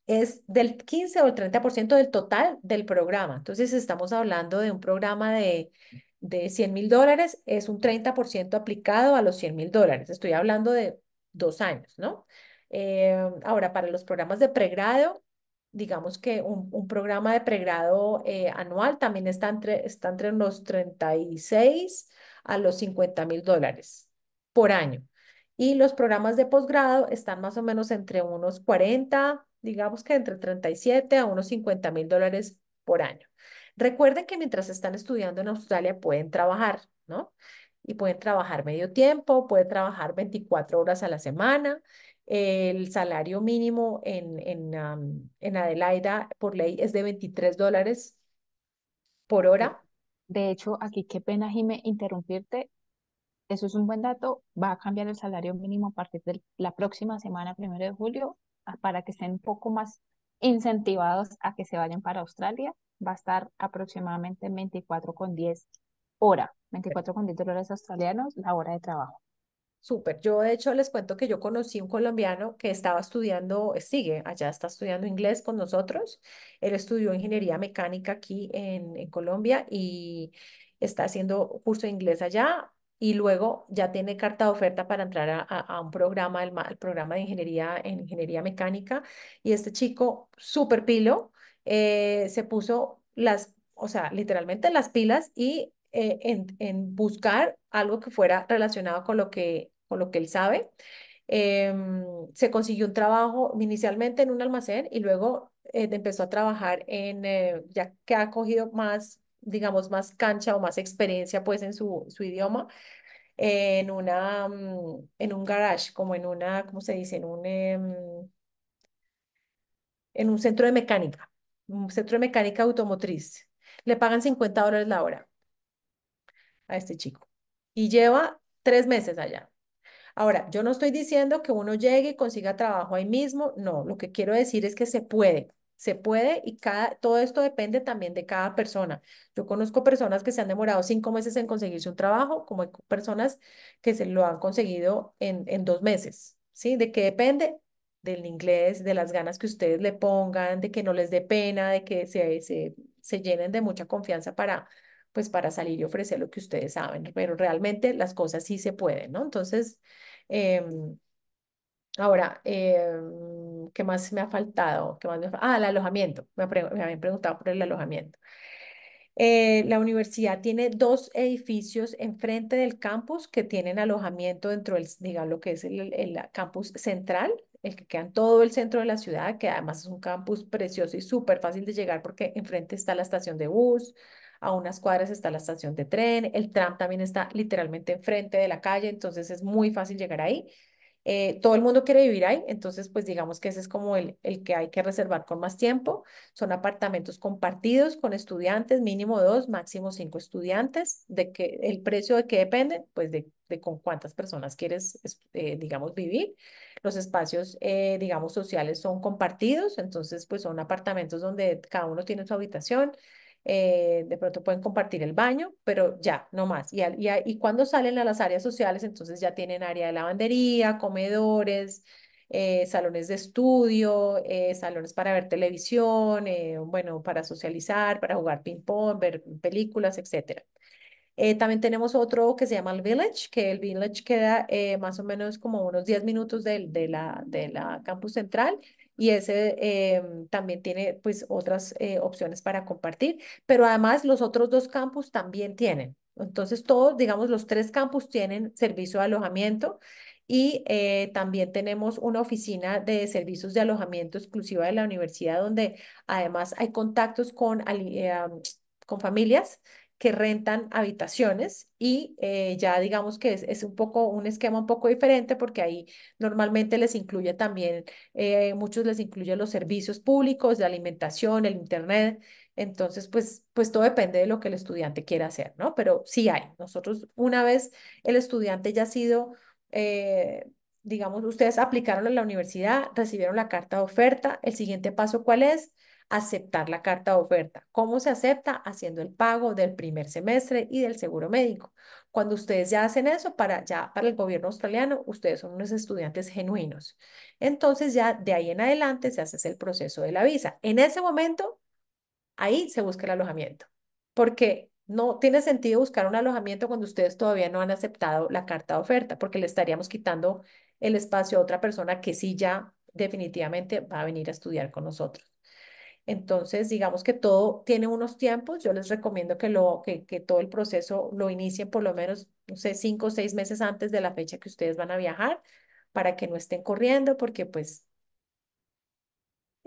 es del 15 o el 30% del total del programa. Entonces, estamos hablando de un programa de, de 100 mil dólares, es un 30% aplicado a los 100 mil dólares. Estoy hablando de dos años, ¿no? Eh, ahora, para los programas de pregrado, digamos que un, programa de pregrado eh, anual también está entre, está entre los 36 a los 50 mil dólares por año. Y los programas de posgrado están más o menos entre unos 40 digamos que entre 37 a unos 50 mil dólares por año. Recuerden que mientras están estudiando en Australia pueden trabajar, ¿no? Y pueden trabajar medio tiempo, pueden trabajar 24 horas a la semana. El salario mínimo en, en, en Adelaida por ley es de 23 dólares por hora. De hecho, aquí qué pena, Jime, interrumpirte. Eso es un buen dato. Va a cambiar el salario mínimo a partir de la próxima semana, primero de julio, para que estén un poco más incentivados a que se vayan para Australia, va a estar aproximadamente 24 con 24,10 hora, 10 dólares australianos la hora de trabajo. Súper. Yo de hecho les cuento que yo conocí un colombiano que estaba estudiando, sigue allá, está estudiando inglés con nosotros. Él estudió ingeniería mecánica aquí en, en Colombia y está haciendo curso de inglés allá y luego ya tiene carta de oferta para entrar a, un programa, el, programa de ingeniería en ingeniería mecánica. Y este chico, súper pilo, eh, se puso las, o sea, literalmente las pilas y eh, en, buscar algo que fuera relacionado con lo que, con lo que él sabe. Em, se consiguió un trabajo inicialmente en un almacén, y luego eh, empezó a trabajar en, ya que ha cogido más digamos, más cancha o más experiencia pues en su, idioma, en, una, mm, en un garage, como en una, ¿cómo se dice? En un, em, en un centro de mecánica, un centro de mecánica automotriz. Le pagan 50 dólares la hora a este chico y lleva tres meses allá. Ahora, yo no estoy diciendo que uno llegue y consiga trabajo ahí mismo, no, lo que quiero decir es que se puede. Se puede y cada, todo esto depende también de cada persona. Yo conozco personas que se han demorado cinco meses en conseguirse un trabajo, como personas que se lo han conseguido en, en dos meses. ¿Sí? ¿De qué depende? Del inglés, de las ganas que ustedes le pongan, de que no les dé pena, de que se, se, se llenen de mucha confianza para, pues para salir y ofrecer lo que ustedes saben, pero realmente las cosas sí se pueden, ¿no? Entonces, em, ahora, em, ¿qué más me ha faltado? ¿Qué más Ah, el alojamiento. Me, habían preguntado por el alojamiento. Eh, la universidad tiene dos edificios enfrente del campus que tienen alojamiento dentro del, digamos, lo que es el, el campus central, el que queda en todo el centro de la ciudad, que además es un campus precioso y súper fácil de llegar porque enfrente está la estación de bus, a unas cuadras está la estación de tren, el tram también está literalmente enfrente de la calle, entonces es muy fácil llegar ahí. Eh, todo el mundo quiere vivir ahí, entonces pues digamos que ese es como el, que hay que reservar con más tiempo. Son apartamentos compartidos con estudiantes, mínimo dos, máximo cinco estudiantes. ¿De que el precio de qué depende? Pues de, con cuántas personas quieres, eh, digamos, vivir. Los espacios, eh, digamos, sociales son compartidos, entonces pues son apartamentos donde cada uno tiene su habitación eh, de pronto pueden compartir el baño, pero ya, no más. Y, y, y, cuando salen a las áreas sociales, entonces ya tienen área de lavandería, comedores, eh, salones de estudio, eh, salones para ver televisión, bueno, para socializar, para jugar ping-pong, ver películas, etcétera. también tenemos otro que se llama el Village, que el Village queda más o menos como unos 10 minutos de, de, la, de la campus central y ese em, también tiene pues otras eh, opciones para compartir, pero además los otros dos campus también tienen. Entonces todos, digamos, los tres campus tienen servicio de alojamiento y eh, también tenemos una oficina de servicios de alojamiento exclusiva de la universidad donde además hay contactos con em, familias que rentan habitaciones y eh, ya digamos que es, un poco un esquema un poco diferente porque ahí normalmente les incluye también, eh, muchos les incluyen los servicios públicos, la alimentación, el internet. Entonces, pues, pues todo depende de lo que el estudiante quiera hacer, ¿no? Pero sí hay. Nosotros, una vez el estudiante ya ha sido, eh, digamos, ustedes aplicaron a la universidad, recibieron la carta de oferta, el siguiente paso, ¿cuál es? aceptar la carta de oferta. ¿Cómo se acepta? Haciendo el pago del primer semestre y del seguro médico. Cuando ustedes ya hacen eso, para, ya para el gobierno australiano, ustedes son unos estudiantes genuinos. Entonces ya de ahí en adelante se hace el proceso de la visa. En ese momento, ahí se busca el alojamiento, porque no tiene sentido buscar un alojamiento cuando ustedes todavía no han aceptado la carta de oferta, porque le estaríamos quitando el espacio a otra persona que sí ya definitivamente va a venir a estudiar con nosotros. Entonces, digamos que todo tiene unos tiempos. Yo les recomiendo que, lo, que, todo el proceso lo inicien por lo menos, no sé, cinco o seis meses antes de la fecha que ustedes van a viajar para que no estén corriendo porque pues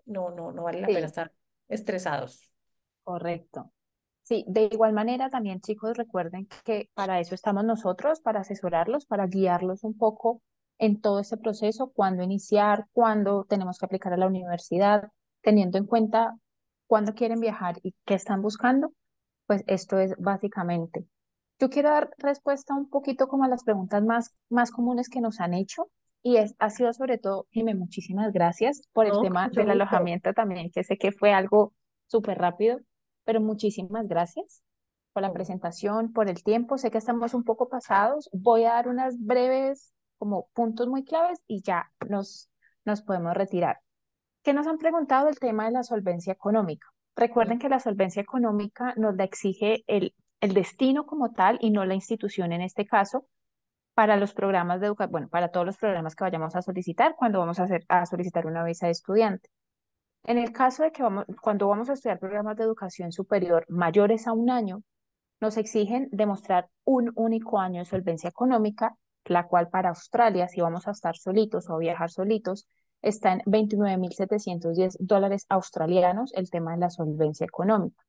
no, no, no vale la pena estar estresados. Correcto. Sí, de igual manera también chicos recuerden que para eso estamos nosotros, para asesorarlos, para guiarlos un poco en todo ese proceso, cuándo iniciar, cuándo tenemos que aplicar a la universidad, teniendo en cuenta cuándo quieren viajar y qué están buscando, pues esto es básicamente. Yo quiero dar respuesta un poquito como a las preguntas más, más comunes que nos han hecho y es, ha sido sobre todo, Jimé, muchísimas gracias por el tema del alojamiento también, que sé que fue algo súper rápido, pero muchísimas gracias por la presentación, por el tiempo. Sé que estamos un poco pasados. Voy a dar unas breves como puntos muy claves y ya nos, nos podemos retirar que nos han preguntado el tema de la solvencia económica. Recuerden que la solvencia económica nos la exige el, destino como tal y no la institución en este caso para los programas de educación, bueno, para todos los programas que vayamos a solicitar cuando vamos a, hacer, a solicitar una visa de estudiante. En el caso de que vamos, cuando vamos a estudiar programas de educación superior mayores a un año, nos exigen demostrar un único año de solvencia económica, la cual para Australia, si vamos a estar solitos o viajar solitos, está en 29.710 dólares australianos el tema de la solvencia económica.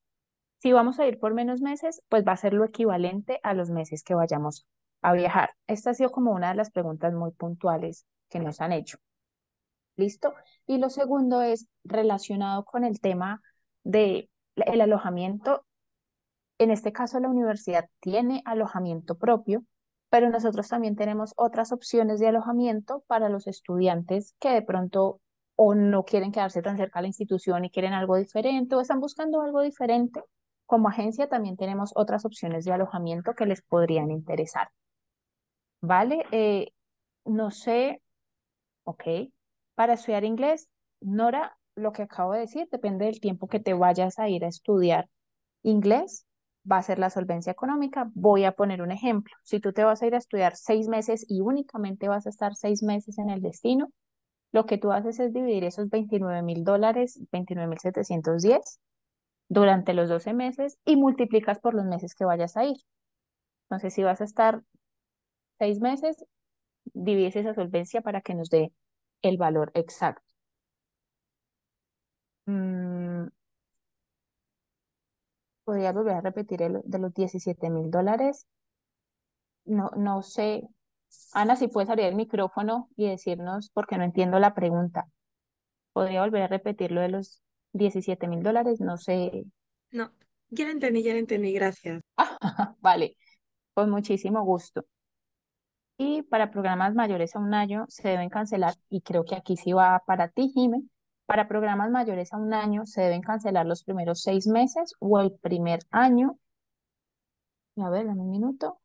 Si vamos a ir por menos meses, pues va a ser lo equivalente a los meses que vayamos a viajar. Esta ha sido como una de las preguntas muy puntuales que nos han hecho. ¿Listo? Y lo segundo es relacionado con el tema del el alojamiento. En este caso, la universidad tiene alojamiento propio, pero nosotros también tenemos otras opciones de alojamiento para los estudiantes que de pronto o no quieren quedarse tan cerca de la institución y quieren algo diferente o están buscando algo diferente. Como agencia también tenemos otras opciones de alojamiento que les podrían interesar. ¿Vale? Eh, no sé, ok, para estudiar inglés, Nora, lo que acabo de decir, depende del tiempo que te vayas a ir a estudiar inglés, va a ser la solvencia económica. Voy a poner un ejemplo. Si tú te vas a ir a estudiar seis meses y únicamente vas a estar seis meses en el destino, lo que tú haces es dividir esos 29 mil dólares, 29,710 mil durante los 12 meses y multiplicas por los meses que vayas a ir. Entonces, si vas a estar seis meses, divides esa solvencia para que nos dé el valor exacto. Mm, podría volver a repetir el, de los 17 mil dólares. No, no sé. Ana, si puedes abrir el micrófono y decirnos, porque no entiendo la pregunta. ¿Podría volver a repetir lo de los 17 mil dólares? No sé. No, ya lo entendí, ya entendí, gracias. vale, con muchísimo gusto. Y para programas mayores a un año se deben cancelar, y creo que aquí sí va para ti, Jiménez. Para programas mayores a un año se deben cancelar los primeros seis meses o el primer año. A ver, dame un minuto.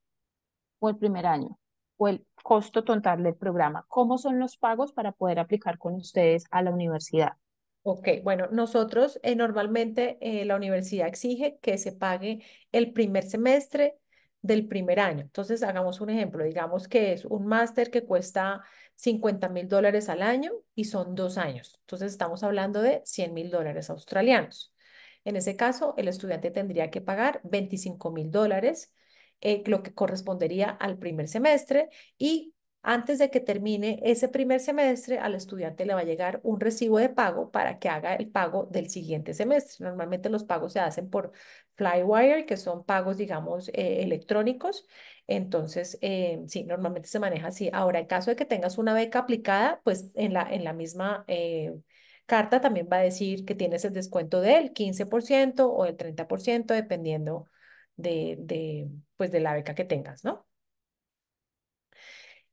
O el primer año. O el costo total del programa. ¿Cómo son los pagos para poder aplicar con ustedes a la universidad? Ok, bueno, nosotros eh, normalmente eh, la universidad exige que se pague el primer semestre del primer año. Entonces, hagamos un ejemplo, digamos que es un máster que cuesta 50 mil dólares al año y son dos años. Entonces, estamos hablando de 100 mil dólares australianos. En ese caso, el estudiante tendría que pagar 25 mil dólares, eh, lo que correspondería al primer semestre, y antes de que termine ese primer semestre, al estudiante le va a llegar un recibo de pago para que haga el pago del siguiente semestre. Normalmente los pagos se hacen por Flywire, que son pagos, digamos, eh, electrónicos. Entonces, eh, sí, normalmente se maneja así. Ahora, en caso de que tengas una beca aplicada, pues en la, en la misma... Eh, carta también va a decir que tienes el descuento del 15% o el 30%, dependiendo de, de, pues de la beca que tengas, ¿no?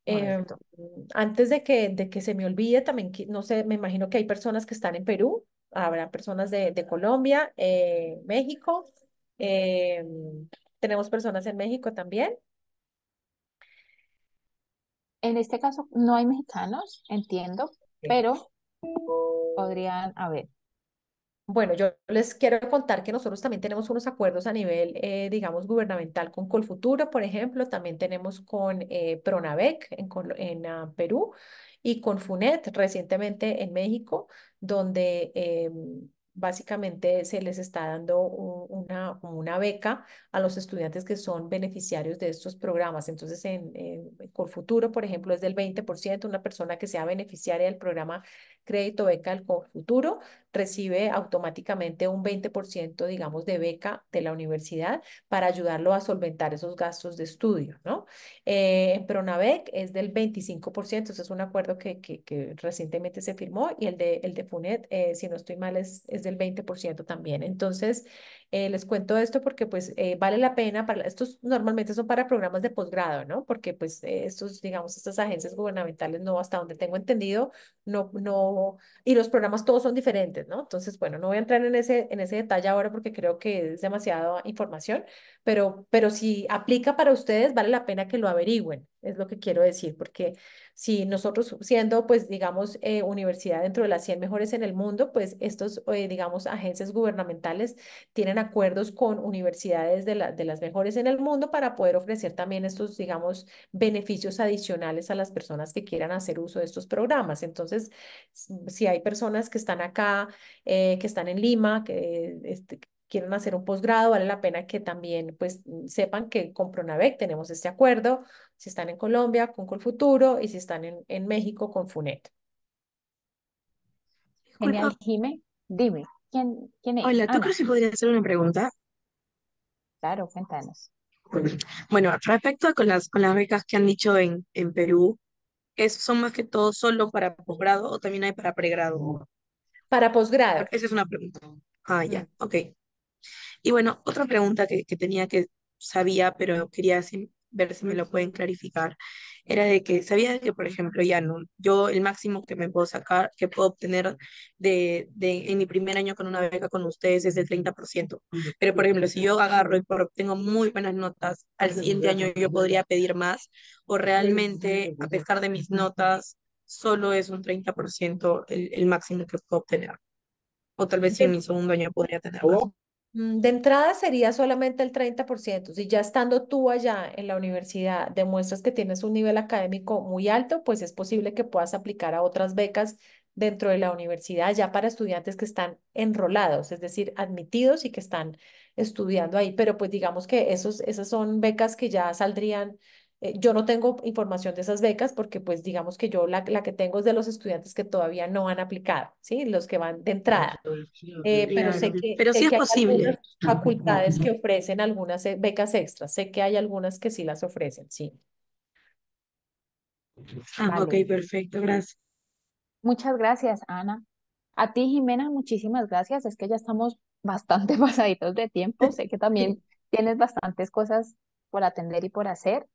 Em, antes de que, de que se me olvide, también, no sé, me imagino que hay personas que están en Perú, habrá personas de, Colombia, eh, México, em, tenemos personas en México también. En este caso no hay mexicanos, entiendo, pero podrían haber. Bueno, yo les quiero contar que nosotros también tenemos unos acuerdos a nivel, eh, digamos, gubernamental con Colfuturo, por ejemplo, también tenemos con eh, Pronavec en, ah, Perú y con FUNET recientemente en México, donde em, básicamente se les está dando una, beca a los estudiantes que son beneficiarios de estos programas. Entonces, en, en Colfuturo, por ejemplo, es del 20%, una persona que sea beneficiaria del programa crédito beca del futuro, recibe automáticamente un 20%, digamos, de beca de la universidad para ayudarlo a solventar esos gastos de estudio, ¿no? en eh, Pronavec es del 25%, ese es un acuerdo que, recientemente se firmó y el de, el de FUNET, eh, si no estoy mal, es, es del 20% también. Entonces, eh, les cuento esto porque pues eh, vale la pena, para, estos normalmente son para programas de posgrado, ¿no? Porque pues eh, estos, digamos, estas agencias gubernamentales no, hasta donde tengo entendido, no, no, y los programas todos son diferentes, ¿no? Entonces, bueno, no voy a entrar en ese, en ese detalle ahora porque creo que es demasiada información, pero, pero si aplica para ustedes, vale la pena que lo averigüen, es lo que quiero decir, porque si nosotros siendo, pues, digamos, eh, universidad dentro de las 100 mejores en el mundo, pues estos, eh, digamos, agencias gubernamentales tienen acuerdos con universidades de, de las mejores en el mundo para poder ofrecer también estos, digamos, beneficios adicionales a las personas que quieran hacer uso de estos programas. Entonces, si hay personas que están acá, eh, que están en Lima, que, este, quieren hacer un posgrado, vale la pena que también pues mm, sepan que con Pronavec tenemos este acuerdo, si están en Colombia con Colfuturo y si están en, en México con FUNET. Genial, Jimé, dime, ¿quién, es? Hola, ah, ¿tú crees que podría hacer una pregunta? Claro, cuéntanos. Bueno, respecto a con las, con las becas que han dicho en, en Perú, es son más que todo solo para posgrado o también hay para pregrado? Para posgrado. Esa es una pregunta. Ah, ya, ok. Y bueno, otra pregunta que, que tenía que sabía, pero quería ver si me lo pueden clarificar, era de que sabía que, por ejemplo, ya no, yo el máximo que me puedo sacar, que puedo obtener de, de en mi primer año con una beca con ustedes es del 30%. Pero, por ejemplo, si yo agarro y tengo muy buenas notas, al siguiente año yo podría pedir más, o realmente, a pesar de mis notas, solo es un 30% el, máximo que puedo obtener. O tal vez en mi segundo año podría tener más. Mm, de entrada sería solamente el 30%. Si ya estando tú allá en la universidad demuestras que tienes un nivel académico muy alto, pues es posible que puedas aplicar a otras becas dentro de la universidad ya para estudiantes que están enrolados, es decir, admitidos y que están estudiando ahí. Pero pues digamos que esos, esas son becas que ya saldrían eh, yo no tengo información de esas becas porque pues digamos que yo la, que tengo es de los estudiantes que todavía no han aplicado, ¿sí? Los que van de ah, entrada. Eh, pero sé que, pero sí es posible. Hay facultades que ofrecen algunas eh, becas extras, sé que hay algunas que sí las ofrecen, sí. Ah, ok, perfecto, gracias. Muchas gracias, Ana. A ti, Jimena, muchísimas gracias. Es que ya estamos bastante pasaditos de tiempo. Sé que también tienes bastantes cosas por atender y por hacer.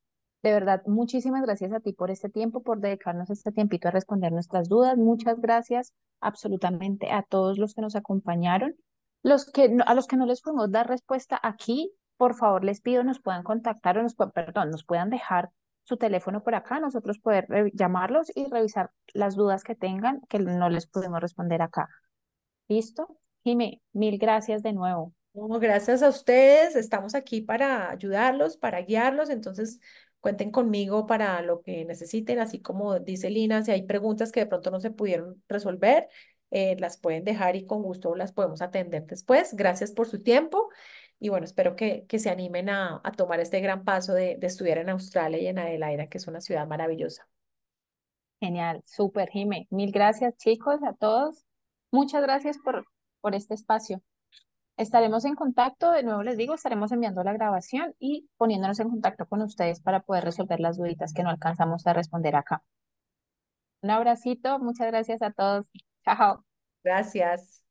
De verdad, muchísimas gracias a ti por este tiempo, por dedicarnos este tiempito a responder nuestras dudas. Muchas gracias absolutamente a todos los que nos acompañaron. Los que, a los que no les pudimos dar respuesta aquí, por favor les pido nos puedan contactar o nos, perdón, nos puedan dejar su teléfono por acá, nosotros poder eh, llamarlos y revisar las dudas que tengan que no les pudimos responder acá. ¿Listo? Jimé, mil gracias de nuevo. gracias a ustedes, estamos aquí para ayudarlos, para guiarlos, entonces Cuenten conmigo para lo que necesiten, así como dice Lina, si hay preguntas que de pronto no se pudieron resolver, eh, las pueden dejar y con gusto las podemos atender después. Gracias por su tiempo y bueno, espero que, que se animen a, tomar este gran paso de, estudiar en Australia y en Adelaida, que es una ciudad maravillosa. Genial, súper, Jime. Mil gracias, chicos, a todos. Muchas gracias por, por este espacio. Estaremos en contacto, de nuevo les digo, estaremos enviando la grabación y poniéndonos en contacto con ustedes para poder resolver las duditas que no alcanzamos a responder acá. Un abracito, muchas gracias a todos. Chao. Gracias.